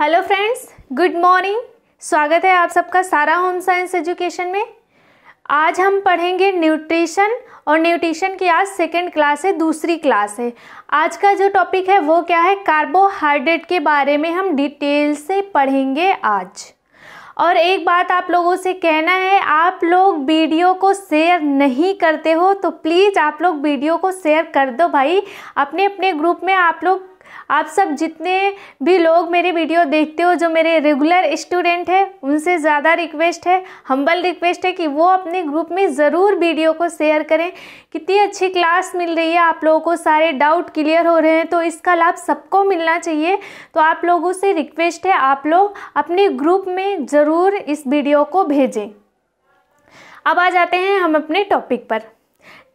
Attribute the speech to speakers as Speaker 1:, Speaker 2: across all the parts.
Speaker 1: hello friends good morning स्वागत है आप सबका सारा होम साइंस एजुकेशन में आज हम पढ़ेंगे न्यूट्रिशन और न्यूट्रिशन की आज सेकेंड क्लास है दूसरी क्लास है आज का जो टॉपिक है वो क्या है कार्बोहाइड्रेट के बारे में हम डिटेल से पढ़ेंगे आज और एक बात आप लोगों से कहना है आप लोग वीडियो को शेयर नहीं करते हो तो प्लीज़ आप लोग वीडियो को शेयर कर दो भाई अपने अपने ग्रुप में आप लोग आप सब जितने भी लोग मेरी वीडियो देखते हो जो मेरे रेगुलर स्टूडेंट हैं उनसे ज़्यादा रिक्वेस्ट है हम्बल रिक्वेस्ट है कि वो अपने ग्रुप में ज़रूर वीडियो को शेयर करें कितनी अच्छी क्लास मिल रही है आप लोगों को सारे डाउट क्लियर हो रहे हैं तो इसका लाभ सबको मिलना चाहिए तो आप लोगों से रिक्वेस्ट है आप लोग अपने ग्रुप में ज़रूर इस वीडियो को भेजें अब आ जाते हैं हम अपने टॉपिक पर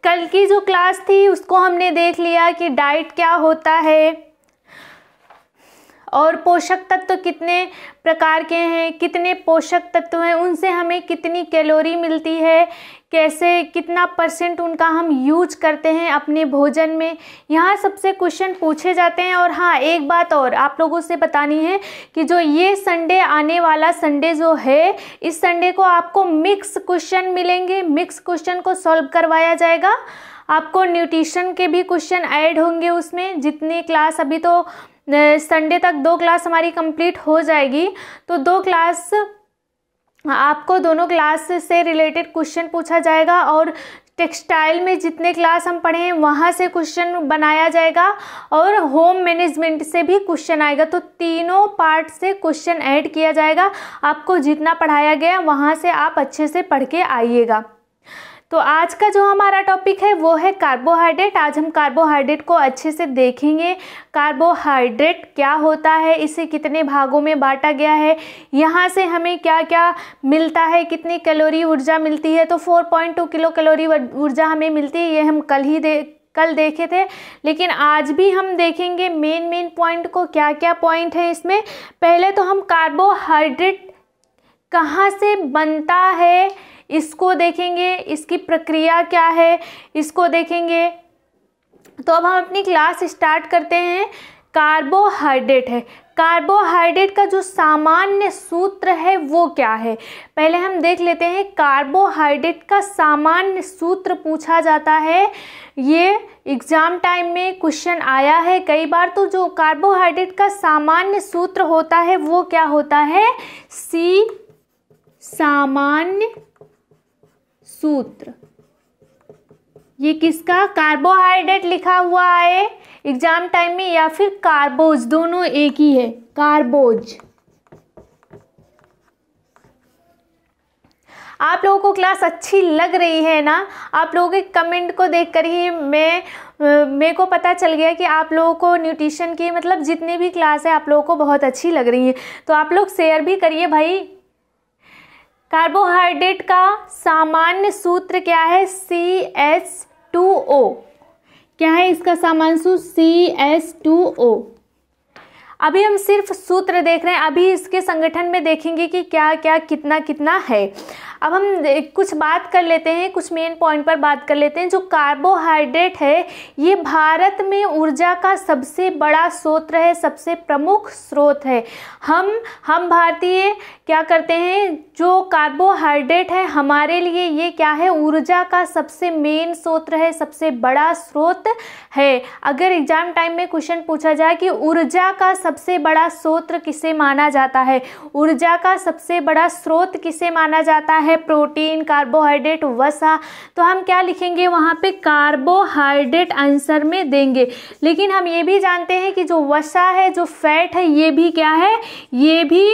Speaker 1: कल की जो क्लास थी उसको हमने देख लिया कि डाइट क्या होता है और पोषक तत्व कितने प्रकार के हैं कितने पोषक तत्व हैं उनसे हमें कितनी कैलोरी मिलती है कैसे कितना परसेंट उनका हम यूज करते हैं अपने भोजन में यहाँ सबसे क्वेश्चन पूछे जाते हैं और हाँ एक बात और आप लोगों से बतानी है कि जो ये संडे आने वाला संडे जो है इस संडे को आपको मिक्स क्वेश्चन मिलेंगे मिक्स क्वेश्चन को सॉल्व करवाया जाएगा आपको न्यूट्रिशन के भी क्वेश्चन ऐड होंगे उसमें जितने क्लास अभी तो संडे तक दो क्लास हमारी कंप्लीट हो जाएगी तो दो क्लास आपको दोनों क्लास से रिलेटेड क्वेश्चन पूछा जाएगा और टेक्सटाइल में जितने क्लास हम पढ़े हैं वहाँ से क्वेश्चन बनाया जाएगा और होम मैनेजमेंट से भी क्वेश्चन आएगा तो तीनों पार्ट से क्वेश्चन ऐड किया जाएगा आपको जितना पढ़ाया गया वहाँ से आप अच्छे से पढ़ के आइएगा तो आज का जो हमारा टॉपिक है वो है कार्बोहाइड्रेट आज हम कार्बोहाइड्रेट को अच्छे से देखेंगे कार्बोहाइड्रेट क्या होता है इसे कितने भागों में बांटा गया है यहाँ से हमें क्या क्या मिलता है कितनी कैलोरी ऊर्जा मिलती है तो 4.2 किलो कैलोरी ऊर्जा हमें मिलती है ये हम कल ही दे कल देखे थे लेकिन आज भी हम देखेंगे मेन मेन पॉइंट को क्या क्या पॉइंट है इसमें पहले तो हम कार्बोहाइड्रेट कहाँ से बनता है इसको देखेंगे इसकी प्रक्रिया क्या है इसको देखेंगे तो अब हम अपनी क्लास स्टार्ट करते हैं कार्बोहाइड्रेट है कार्बोहाइड्रेट का जो सामान्य सूत्र है वो क्या है पहले हम देख लेते हैं कार्बोहाइड्रेट का सामान्य सूत्र पूछा जाता है ये एग्ज़ाम टाइम में क्वेश्चन आया है कई बार तो जो कार्बोहाइड्रेट का सामान्य सूत्र होता है वो क्या होता है सी सामान्य सूत्र ये किसका कार्बोहाइड्रेट लिखा हुआ है एग्जाम टाइम में या फिर कार्बोज दोनों एक ही है कार्बोज आप लोगों को क्लास अच्छी लग रही है ना आप लोगों के कमेंट को देखकर ही मैं मेरे को पता चल गया कि आप लोगों को न्यूट्रिशन की मतलब जितनी भी क्लास है आप लोगों को बहुत अच्छी लग रही है तो आप लोग शेयर भी करिए भाई कार्बोहाइड्रेट का सामान्य सूत्र क्या है सी एस टू ओ क्या है इसका सामान्य सूत्र सी एस टू ओ अभी हम सिर्फ सूत्र देख रहे हैं अभी इसके संगठन में देखेंगे कि क्या क्या कितना कितना है अब हम कुछ बात कर लेते हैं कुछ मेन पॉइंट पर बात कर लेते हैं जो कार्बोहाइड्रेट है ये भारत में ऊर्जा का सबसे बड़ा स्रोत है सबसे प्रमुख स्रोत है हम हम भारतीय क्या करते हैं जो कार्बोहाइड्रेट है हमारे लिए ये क्या है ऊर्जा का सबसे मेन स्रोत है सबसे बड़ा स्रोत है अगर एग्जाम टाइम में क्वेश्चन पूछा जाए कि ऊर्जा का सबसे बड़ा स्रोत किसे माना जाता है ऊर्जा का सबसे बड़ा स्रोत किसे माना जाता है प्रोटीन कार्बोहाइड्रेट वसा तो हम क्या लिखेंगे वहाँ पर कार्बोहाइड्रेट आंसर में देंगे लेकिन हम ये भी जानते हैं कि जो वसा है जो फैट है ये भी क्या है ये भी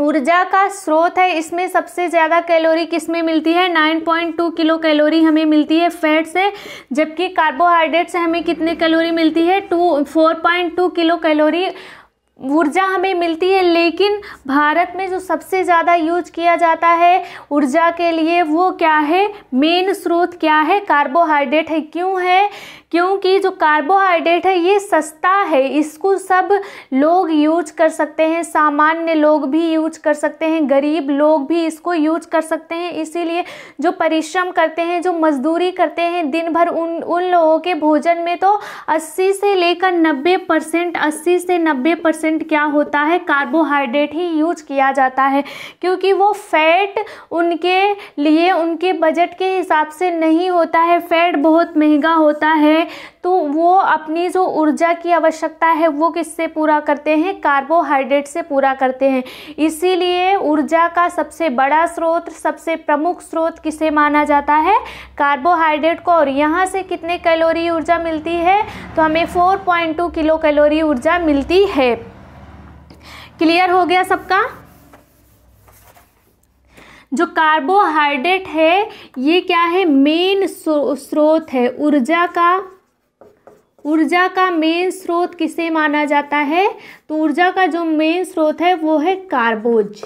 Speaker 1: ऊर्जा का स्रोत है इसमें सबसे ज़्यादा कैलोरी किस में मिलती है 9.2 किलो कैलोरी हमें मिलती है फैट से जबकि कार्बोहाइड्रेट से हमें कितने कैलोरी मिलती है two four point two kilo calorie ऊर्जा हमें मिलती है लेकिन भारत में जो सबसे ज़्यादा यूज किया जाता है ऊर्जा के लिए वो क्या है मेन स्रोत क्या है कार्बोहाइड्रेट है क्यों है क्योंकि जो कार्बोहाइड्रेट है ये सस्ता है इसको सब लोग यूज कर सकते हैं सामान्य लोग भी यूज कर सकते हैं गरीब लोग भी इसको यूज कर सकते हैं इसीलिए जो परिश्रम करते हैं जो मजदूरी करते हैं दिन भर उन उन लोगों के भोजन में तो 80 से लेकर 90 परसेंट अस्सी से 90 परसेंट क्या होता है कार्बोहाइड्रेट ही यूज किया जाता है क्योंकि वो फैट उनके लिए उनके बजट के हिसाब से नहीं होता है फैट बहुत महंगा होता है हैं तो वो अपनी जो ऊर्जा की आवश्यकता है वो किससे पूरा करते हैं कार्बोहाइड्रेट से पूरा करते हैं इसीलिए ऊर्जा का सबसे बड़ा स्रोत सबसे प्रमुख स्रोत किसे माना जाता है कार्बोहाइड्रेट को और यहाँ से कितने कैलोरी ऊर्जा मिलती है तो हमें 4.2 किलो कैलोरी ऊर्जा मिलती है क्लियर हो गया सबका जो कार्बोहाइड्रेट है ये क्या है मेन स्रोत है ऊर्जा का ऊर्जा का मेन स्रोत किसे माना जाता है तो ऊर्जा का जो मेन स्रोत है वो है कार्बोज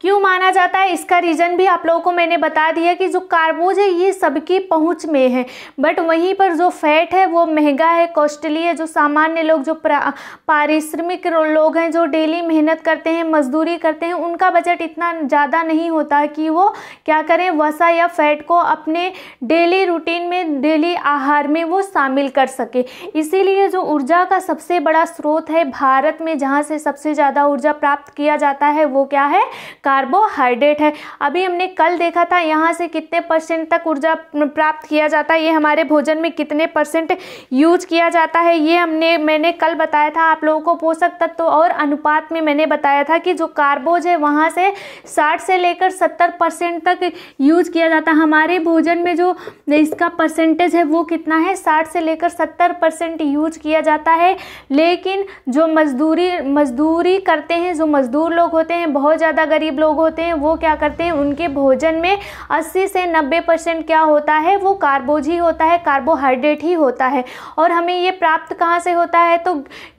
Speaker 1: क्यों माना जाता है इसका रीज़न भी आप लोगों को मैंने बता दिया कि जो कार्बोज है ये सबकी पहुंच में है बट वहीं पर जो फैट है वो महंगा है कॉस्टली है जो सामान्य लोग जो पारिश्रमिक लोग हैं जो डेली मेहनत करते हैं मजदूरी करते हैं उनका बजट इतना ज़्यादा नहीं होता कि वो क्या करें वसा या फैट को अपने डेली रूटीन में डेली आहार में वो शामिल कर सके इसीलिए जो ऊर्जा का सबसे बड़ा स्रोत है भारत में जहाँ से सबसे ज़्यादा ऊर्जा प्राप्त किया जाता है वो क्या है कार्बोहाइड्रेट है अभी हमने कल देखा था यहाँ से कितने परसेंट तक ऊर्जा प्राप्त किया जाता है ये हमारे भोजन में कितने परसेंट यूज किया जाता है ये हमने मैंने कल बताया था आप लोगों को पोषक तत्व और अनुपात में मैंने बताया था कि जो कार्बोज है वहाँ से साठ से लेकर सत्तर परसेंट तक यूज किया जाता है हमारे भोजन में जो इसका परसेंटेज है वो कितना है साठ से लेकर सत्तर परसेंट यूज किया जाता है लेकिन जो मजदूरी मजदूरी करते हैं जो मजदूर लोग होते हैं बहुत ज़्यादा गरीब लोग होते हैं वो क्या करते हैं उनके भोजन में 80 से 90 परसेंट क्या होता है वो कार्बोज ही होता है कार्बोहाइड्रेट ही होता है और हमें ये प्राप्त कहाँ से होता है तो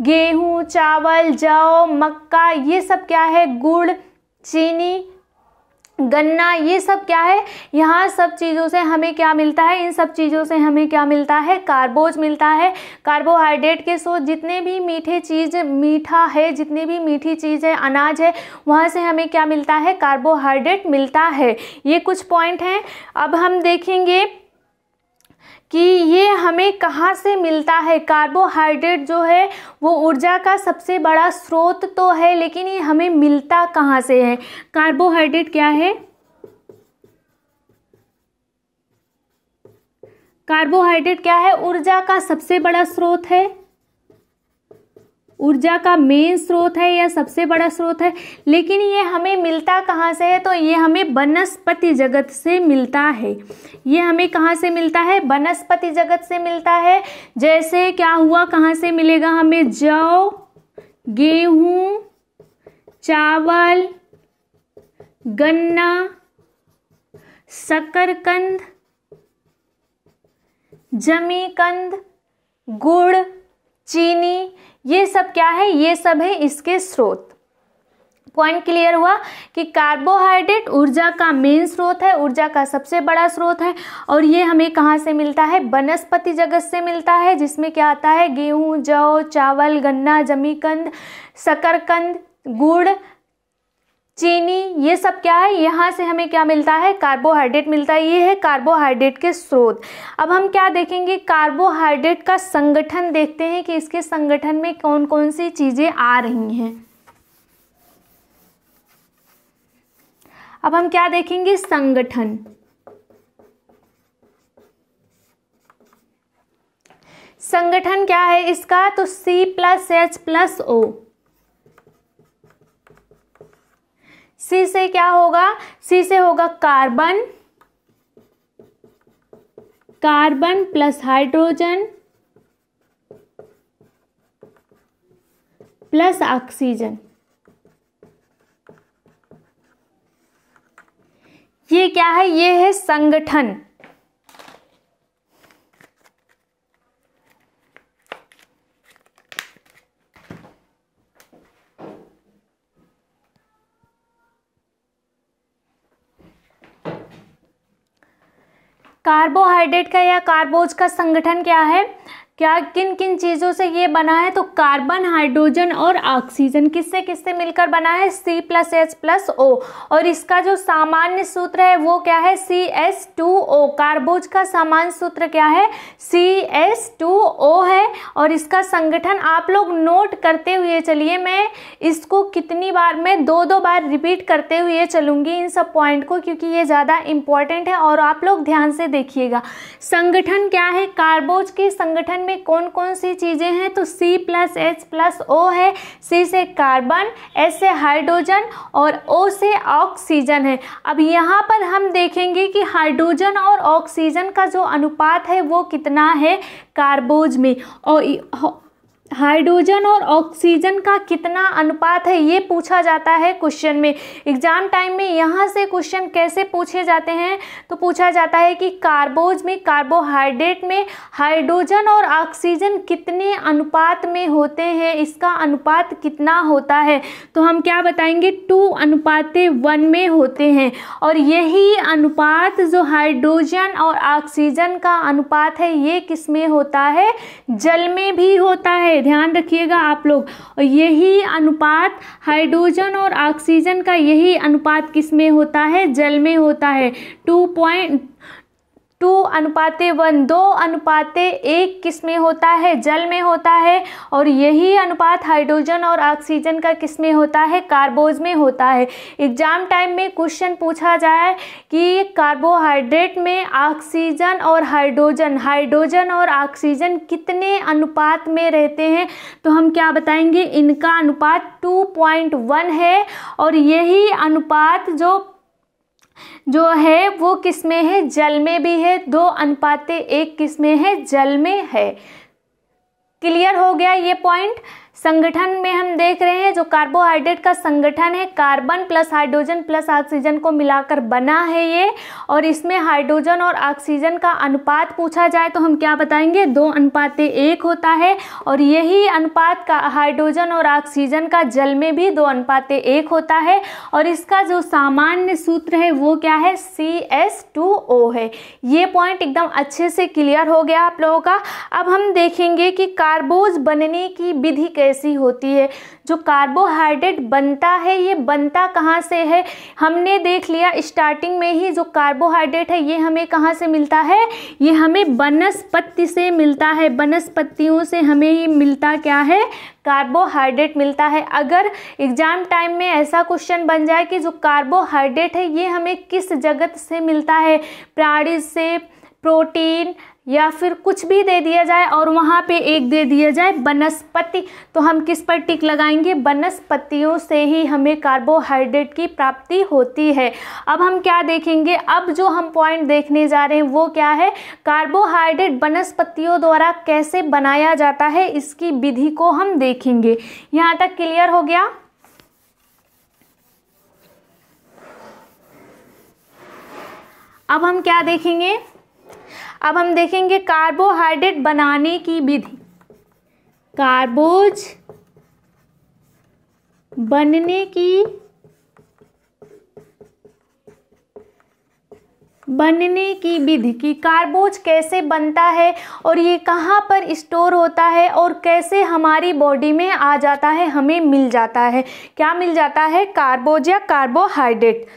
Speaker 1: गेहूँ चावल जौ मक्का ये सब क्या है गुड़ चीनी गन्ना ये सब क्या है यहाँ सब चीज़ों से हमें क्या मिलता है इन सब चीज़ों से हमें क्या मिलता है कार्बोज मिलता है कार्बोहाइड्रेट के सो जितने भी मीठे चीज़ मीठा है जितनी भी मीठी चीज़ है अनाज है वहाँ से हमें क्या मिलता है कार्बोहाइड्रेट मिलता है ये कुछ पॉइंट हैं अब हम देखेंगे कि ये हमें कहाँ से मिलता है कार्बोहाइड्रेट जो है वो ऊर्जा का सबसे बड़ा स्रोत तो है लेकिन ये हमें मिलता कहाँ से है कार्बोहाइड्रेट क्या है कार्बोहाइड्रेट क्या है ऊर्जा का सबसे बड़ा स्रोत है ऊर्जा का मेन स्रोत है या सबसे बड़ा स्रोत है लेकिन ये हमें मिलता कहाँ से है तो ये हमें वनस्पति जगत से मिलता है ये हमें कहाँ से मिलता है वनस्पति जगत से मिलता है जैसे क्या हुआ कहाँ से मिलेगा हमें जौ गेहूँ चावल गन्ना शकरकंद जमीकंद गुड़ चीनी ये सब क्या है ये सब है इसके स्रोत पॉइंट क्लियर हुआ कि कार्बोहाइड्रेट ऊर्जा का मेन स्रोत है ऊर्जा का सबसे बड़ा स्रोत है और ये हमें कहाँ से मिलता है वनस्पति जगत से मिलता है जिसमें क्या आता है गेहूँ जौ चावल गन्ना जमीकंद शकरकंद गुड़ चीनी ये सब क्या है यहाँ से हमें क्या मिलता है कार्बोहाइड्रेट मिलता है ये है कार्बोहाइड्रेट के स्रोत अब हम क्या देखेंगे कार्बोहाइड्रेट का संगठन देखते हैं कि इसके संगठन में कौन कौन सी चीज़ें आ रही हैं अब हम क्या देखेंगे संगठन संगठन क्या है इसका तो C plus H plus O C से क्या होगा सी से होगा carbon carbon plus hydrogen plus oxygen ये क्या है ये है संगठन कार्बोहाइड्रेट का या कार्बोज का संगठन क्या है क्या किन किन चीज़ों से ये बना है तो कार्बन हाइड्रोजन और ऑक्सीजन किससे किससे मिलकर बना है C plus H plus O और इसका जो सामान्य सूत्र है वो क्या है सी एस टू ओ कार्बोज का सामान्य सूत्र क्या है सी एस टू ओ है और इसका संगठन आप लोग नोट करते हुए चलिए मैं इसको कितनी बार मैं दो दो बार रिपीट करते हुए चलूँगी इन सब पॉइंट को क्योंकि ये ज़्यादा इम्पॉर्टेंट है और आप लोग ध्यान से देखिएगा संगठन क्या है कार्बोज के संगठन में कौन कौन सी चीज़ें हैं तो C plus H plus O है C से कार्बन H से हाइड्रोजन और O से ऑक्सीजन है अब यहाँ पर हम देखेंगे कि हाइड्रोजन और ऑक्सीजन का जो अनुपात है वो कितना है कार्बोज में और हाइड्रोजन और ऑक्सीजन का कितना अनुपात है ये पूछा जाता है क्वेश्चन में एग्जाम टाइम में यहाँ से क्वेश्चन कैसे पूछे जाते हैं तो पूछा जाता है कि कार्बोज में कार्बोहाइड्रेट में हाइड्रोजन और ऑक्सीजन कितने अनुपात में होते हैं इसका अनुपात कितना होता है तो हम क्या बताएंगे टू अनुपात वन में होते हैं और यही अनुपात जो हाइड्रोजन और ऑक्सीजन का अनुपात है ये किस में होता है जल में भी होता है ध्यान रखिएगा आप लोग यही अनुपात हाइड्रोजन और ऑक्सीजन का यही अनुपात किस में होता है जल में होता है टू पॉइंट टू अनुपाते वन दो अनुपाते एक किस में होता है जल में होता है और यही अनुपात हाइड्रोजन और ऑक्सीजन का किस में होता है कार्बोज में होता है एग्जाम टाइम में क्वेश्चन पूछा जाए कि कार्बोहाइड्रेट में ऑक्सीजन और हाइड्रोजन हाइड्रोजन और ऑक्सीजन कितने अनुपात में रहते हैं तो हम क्या बताएंगे इनका अनुपात टू है और यही अनुपात जो जो है वो किस में है जल में भी है दो अनुपाते एक किस में है जल में है क्लियर हो गया ये पॉइंट संगठन में हम देख रहे हैं जो कार्बोहाइड्रेट का संगठन है carbon plus hydrogen plus oxygen को मिलाकर बना है ये और इसमें हाइड्रोजन और ऑक्सीजन का अनुपात पूछा जाए तो हम क्या बताएंगे दो अनुपात एक होता है और यही अनुपात का हाइड्रोजन और ऑक्सीजन का जल में भी दो अनुपात एक होता है और इसका जो सामान्य सूत्र है वो क्या है सी एस टू ओ है ये पॉइंट एकदम अच्छे से क्लियर हो गया आप लोगों का अब हम देखेंगे कि कार्बोज बनने की विधि कैसे ऐसी होती है जो कार्बोहाइड्रेट बनता है ये बनता कहाँ से है हमने देख लिया स्टार्टिंग में ही जो कार्बोहाइड्रेट है ये हमें कहाँ से मिलता है ये हमें वनस्पति से मिलता है वनस्पतियों से हमें ये मिलता क्या है कार्बोहाइड्रेट मिलता है अगर एग्जाम टाइम में ऐसा क्वेश्चन बन जाए कि जो कार्बोहाइड्रेट है ये हमें किस जगत से मिलता है प्राणी से प्रोटीन या फिर कुछ भी दे दिया जाए और वहाँ पे एक दे दिया जाए वनस्पति तो हम किस पर टिक लगाएंगे वनस्पतियों से ही हमें कार्बोहाइड्रेट की प्राप्ति होती है अब हम क्या देखेंगे अब जो हम पॉइंट देखने जा रहे हैं वो क्या है कार्बोहाइड्रेट वनस्पतियों द्वारा कैसे बनाया जाता है इसकी विधि को हम देखेंगे यहाँ तक क्लियर हो गया अब हम क्या देखेंगे अब हम देखेंगे कार्बोहाइड्रेट बनाने की विधि कार्बोज बनने की बनने की विधि की कार्बोज कैसे बनता है और ये कहाँ पर स्टोर होता है और कैसे हमारी बॉडी में आ जाता है हमें मिल जाता है क्या मिल जाता है कार्बोज या कार्बोहाइड्रेट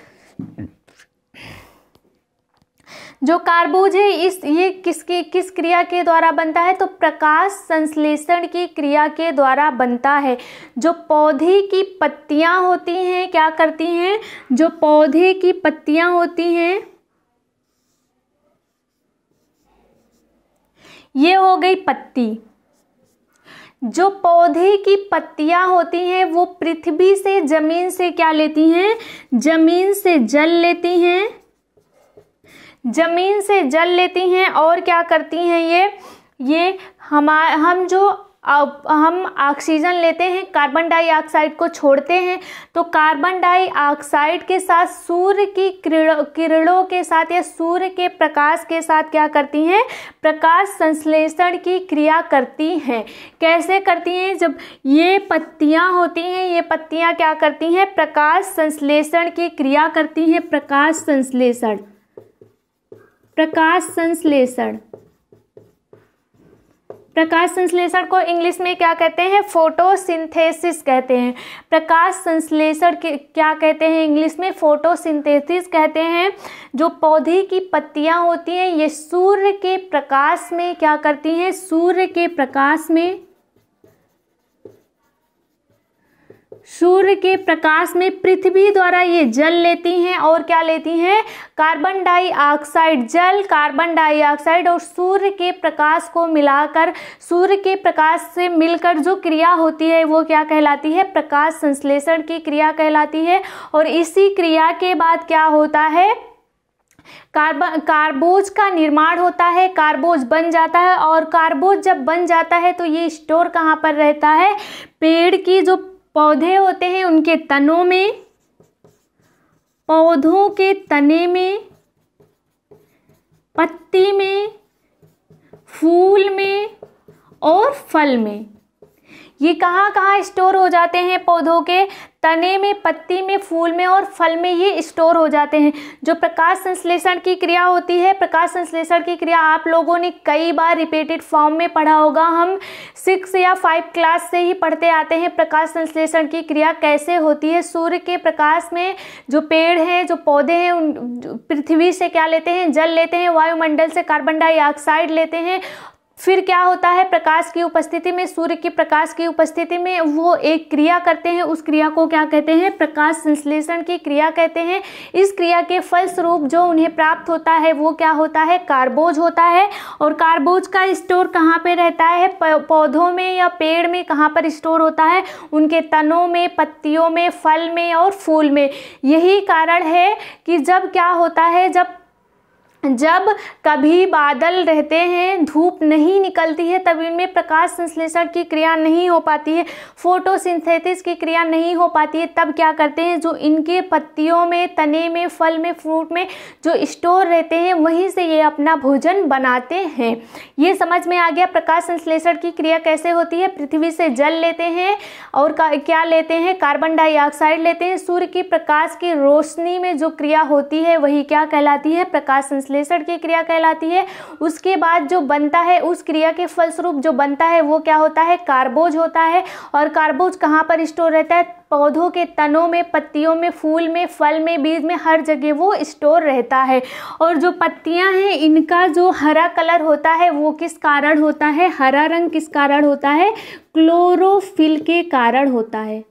Speaker 1: जो कार्बोज है इस ये किसके किस क्रिया के द्वारा बनता है तो प्रकाश संश्लेषण की क्रिया के द्वारा बनता है जो पौधे की पत्तियां होती हैं क्या करती हैं जो पौधे की पत्तियां होती हैं ये हो गई पत्ती जो पौधे की पत्तियां होती हैं वो पृथ्वी से ज़मीन से क्या लेती हैं ज़मीन से जल लेती हैं ज़मीन से जल लेती हैं और क्या करती हैं ये ये हमा हम जो हम ऑक्सीजन लेते हैं कार्बन डाइऑक्साइड को छोड़ते हैं तो कार्बन डाइऑक्साइड के साथ सूर्य की किरणों किरणों के साथ या सूर्य के प्रकाश के साथ क्या करती हैं प्रकाश संश्लेषण की क्रिया करती हैं कैसे करती हैं जब ये पत्तियां होती हैं ये पत्तियां क्या करती हैं प्रकाश संश्लेषण की क्रिया करती हैं प्रकाश संश्लेषण प्रकाश संश्लेषण प्रकाश संश्लेषण को इंग्लिश में क्या कहते हैं फोटोसिंथेसिस कहते हैं प्रकाश संश्लेषण क्या कहते हैं इंग्लिश में फोटोसिंथेसिस कहते हैं जो पौधे की पत्तियां होती हैं ये सूर्य के प्रकाश में क्या करती हैं सूर्य के प्रकाश में सूर्य के प्रकाश में पृथ्वी द्वारा ये जल लेती हैं और क्या लेती हैं कार्बन डाइऑक्साइड जल कार्बन डाइऑक्साइड और सूर्य के प्रकाश को मिलाकर सूर्य के प्रकाश से मिलकर जो क्रिया होती है वो क्या कहलाती है प्रकाश संश्लेषण की क्रिया कहलाती है और इसी क्रिया के बाद क्या होता है कार्बन कार्बोज का निर्माण होता है कार्बोज बन जाता है और कार्बोज जब बन जाता है तो ये स्टोर कहाँ पर रहता है पेड़ की जो पौधे होते हैं उनके तनों में पौधों के तने में पत्ती में फूल में और फल में ये कहाँ कहाँ स्टोर हो जाते हैं पौधों के तने में पत्ती में फूल में और फल में ये स्टोर हो जाते हैं जो प्रकाश संश्लेषण की क्रिया होती है प्रकाश संश्लेषण की क्रिया आप लोगों ने कई बार रिपीटेड फॉर्म में पढ़ा होगा हम सिक्स या फाइव क्लास से ही पढ़ते आते हैं प्रकाश संश्लेषण की क्रिया कैसे होती है सूर्य के प्रकाश में जो पेड़ हैं जो पौधे हैं उन पृथ्वी से क्या लेते हैं जल लेते हैं वायुमंडल से कार्बन डाइऑक्साइड लेते हैं फिर क्या होता है प्रकाश की उपस्थिति में सूर्य की प्रकाश की उपस्थिति में वो एक क्रिया करते हैं उस क्रिया को क्या कहते हैं प्रकाश संश्लेषण की क्रिया कहते हैं इस क्रिया के फलस्वरूप जो उन्हें प्राप्त होता है वो क्या होता है कार्बोज होता है और कार्बोज का स्टोर कहाँ पे रहता है पौधों में या पेड़ में कहाँ पर स्टोर होता है उनके तनों में पत्तियों में फल में और फूल में यही कारण है कि जब क्या होता है जब जब कभी बादल रहते हैं धूप नहीं निकलती है तब इनमें प्रकाश संश्लेषण की क्रिया नहीं हो पाती है फोटोसिंथेसिस की क्रिया नहीं हो पाती है तब क्या करते हैं जो इनके पत्तियों में तने में फल में फ्रूट में जो स्टोर रहते हैं वहीं से ये अपना भोजन बनाते हैं ये समझ में आ गया प्रकाश संश्लेषण की क्रिया कैसे होती है पृथ्वी से जल लेते हैं और क्या लेते हैं कार्बन डाइऑक्साइड लेते हैं सूर्य की प्रकाश की रोशनी में जो क्रिया होती है वही क्या कहलाती है प्रकाश संश्लेषण संश्लेषण की क्रिया कहलाती है उसके बाद जो बनता है उस क्रिया के फलस्वरूप जो बनता है वो क्या होता है कार्बोज होता है और कार्बोज कहाँ पर स्टोर रहता है पौधों के तनों में पत्तियों में फूल में फल में बीज में हर जगह वो स्टोर रहता है और जो पत्तियां हैं इनका जो हरा कलर होता है वो किस कारण होता है हरा रंग किस कारण होता है क्लोरोफिल के कारण होता है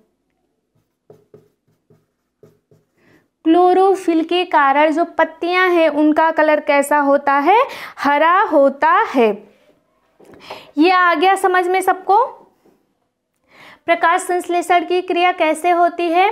Speaker 1: क्लोरोफिल के कारण जो पत्तियां हैं उनका कलर कैसा होता है हरा होता है ये आ गया समझ में सबको प्रकाश संश्लेषण की क्रिया कैसे होती है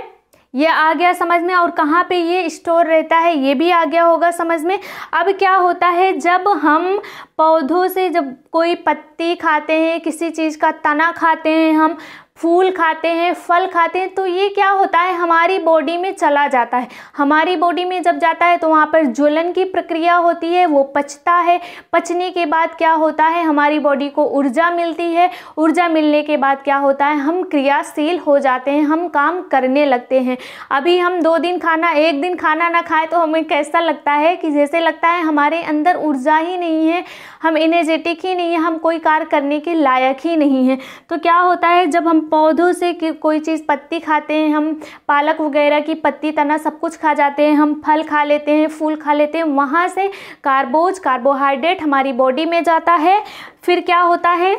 Speaker 1: ये आ गया समझ में और कहाँ पे ये स्टोर रहता है ये भी आ गया होगा समझ में अब क्या होता है जब हम पौधों से जब कोई पत्ती खाते हैं किसी चीज़ का तना खाते हैं हम फूल खाते हैं फल खाते हैं तो ये क्या होता है हमारी बॉडी में चला जाता है हमारी बॉडी में जब जाता है तो वहाँ पर ज्वलन की प्रक्रिया होती है वो पचता है पचने के बाद क्या होता है हमारी बॉडी को ऊर्जा मिलती है ऊर्जा मिलने के बाद क्या होता है हम क्रियाशील हो जाते हैं हम काम करने लगते हैं अभी हम दो दिन खाना एक दिन खाना ना खाए तो हमें कैसा लगता है कि जैसे लगता है हमारे अंदर ऊर्जा ही नहीं है हम इनर्जेटिक ही नहीं है हम कोई कार्य करने के लायक ही नहीं है तो क्या होता है जब हम पौधों से कोई चीज़ पत्ती खाते हैं हम पालक वगैरह की पत्ती तना सब कुछ खा जाते हैं हम फल खा लेते हैं फूल खा लेते हैं वहाँ से कार्बोज कार्बोहाइड्रेट हमारी बॉडी में जाता है फिर क्या होता है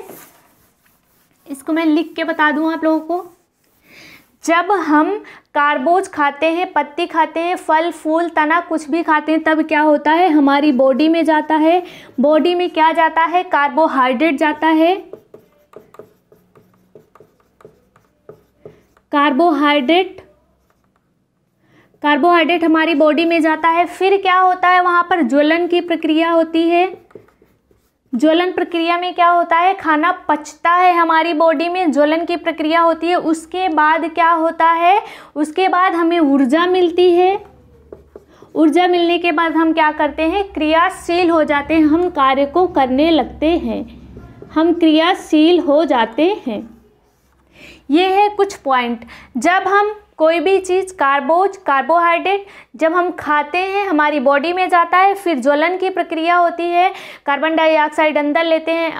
Speaker 1: इसको मैं लिख के बता दूँ आप लोगों को जब हम कार्बोज खाते हैं पत्ती खाते हैं फल फूल तना कुछ भी खाते हैं तब क्या होता है हमारी बॉडी में जाता है बॉडी में क्या जाता है कार्बोहाइड्रेट जाता है कार्बोहाइड्रेट कार्बोहाइड्रेट हमारी बॉडी में जाता है फिर क्या होता है वहाँ पर ज्वलन की प्रक्रिया होती है ज्वलन प्रक्रिया में क्या होता है खाना पचता है हमारी बॉडी में ज्वलन की प्रक्रिया होती है उसके बाद क्या होता है उसके बाद हमें ऊर्जा मिलती है ऊर्जा मिलने के बाद हम क्या करते हैं क्रियाशील हो जाते हैं हम कार्य को करने लगते हैं हम क्रियाशील हो जाते हैं ये है कुछ पॉइंट जब हम कोई भी चीज़ कार्बोज कार्बोहाइड्रेट जब हम खाते हैं हमारी बॉडी में जाता है फिर ज्वलन की प्रक्रिया होती है कार्बन डाइऑक्साइड अंदर लेते हैं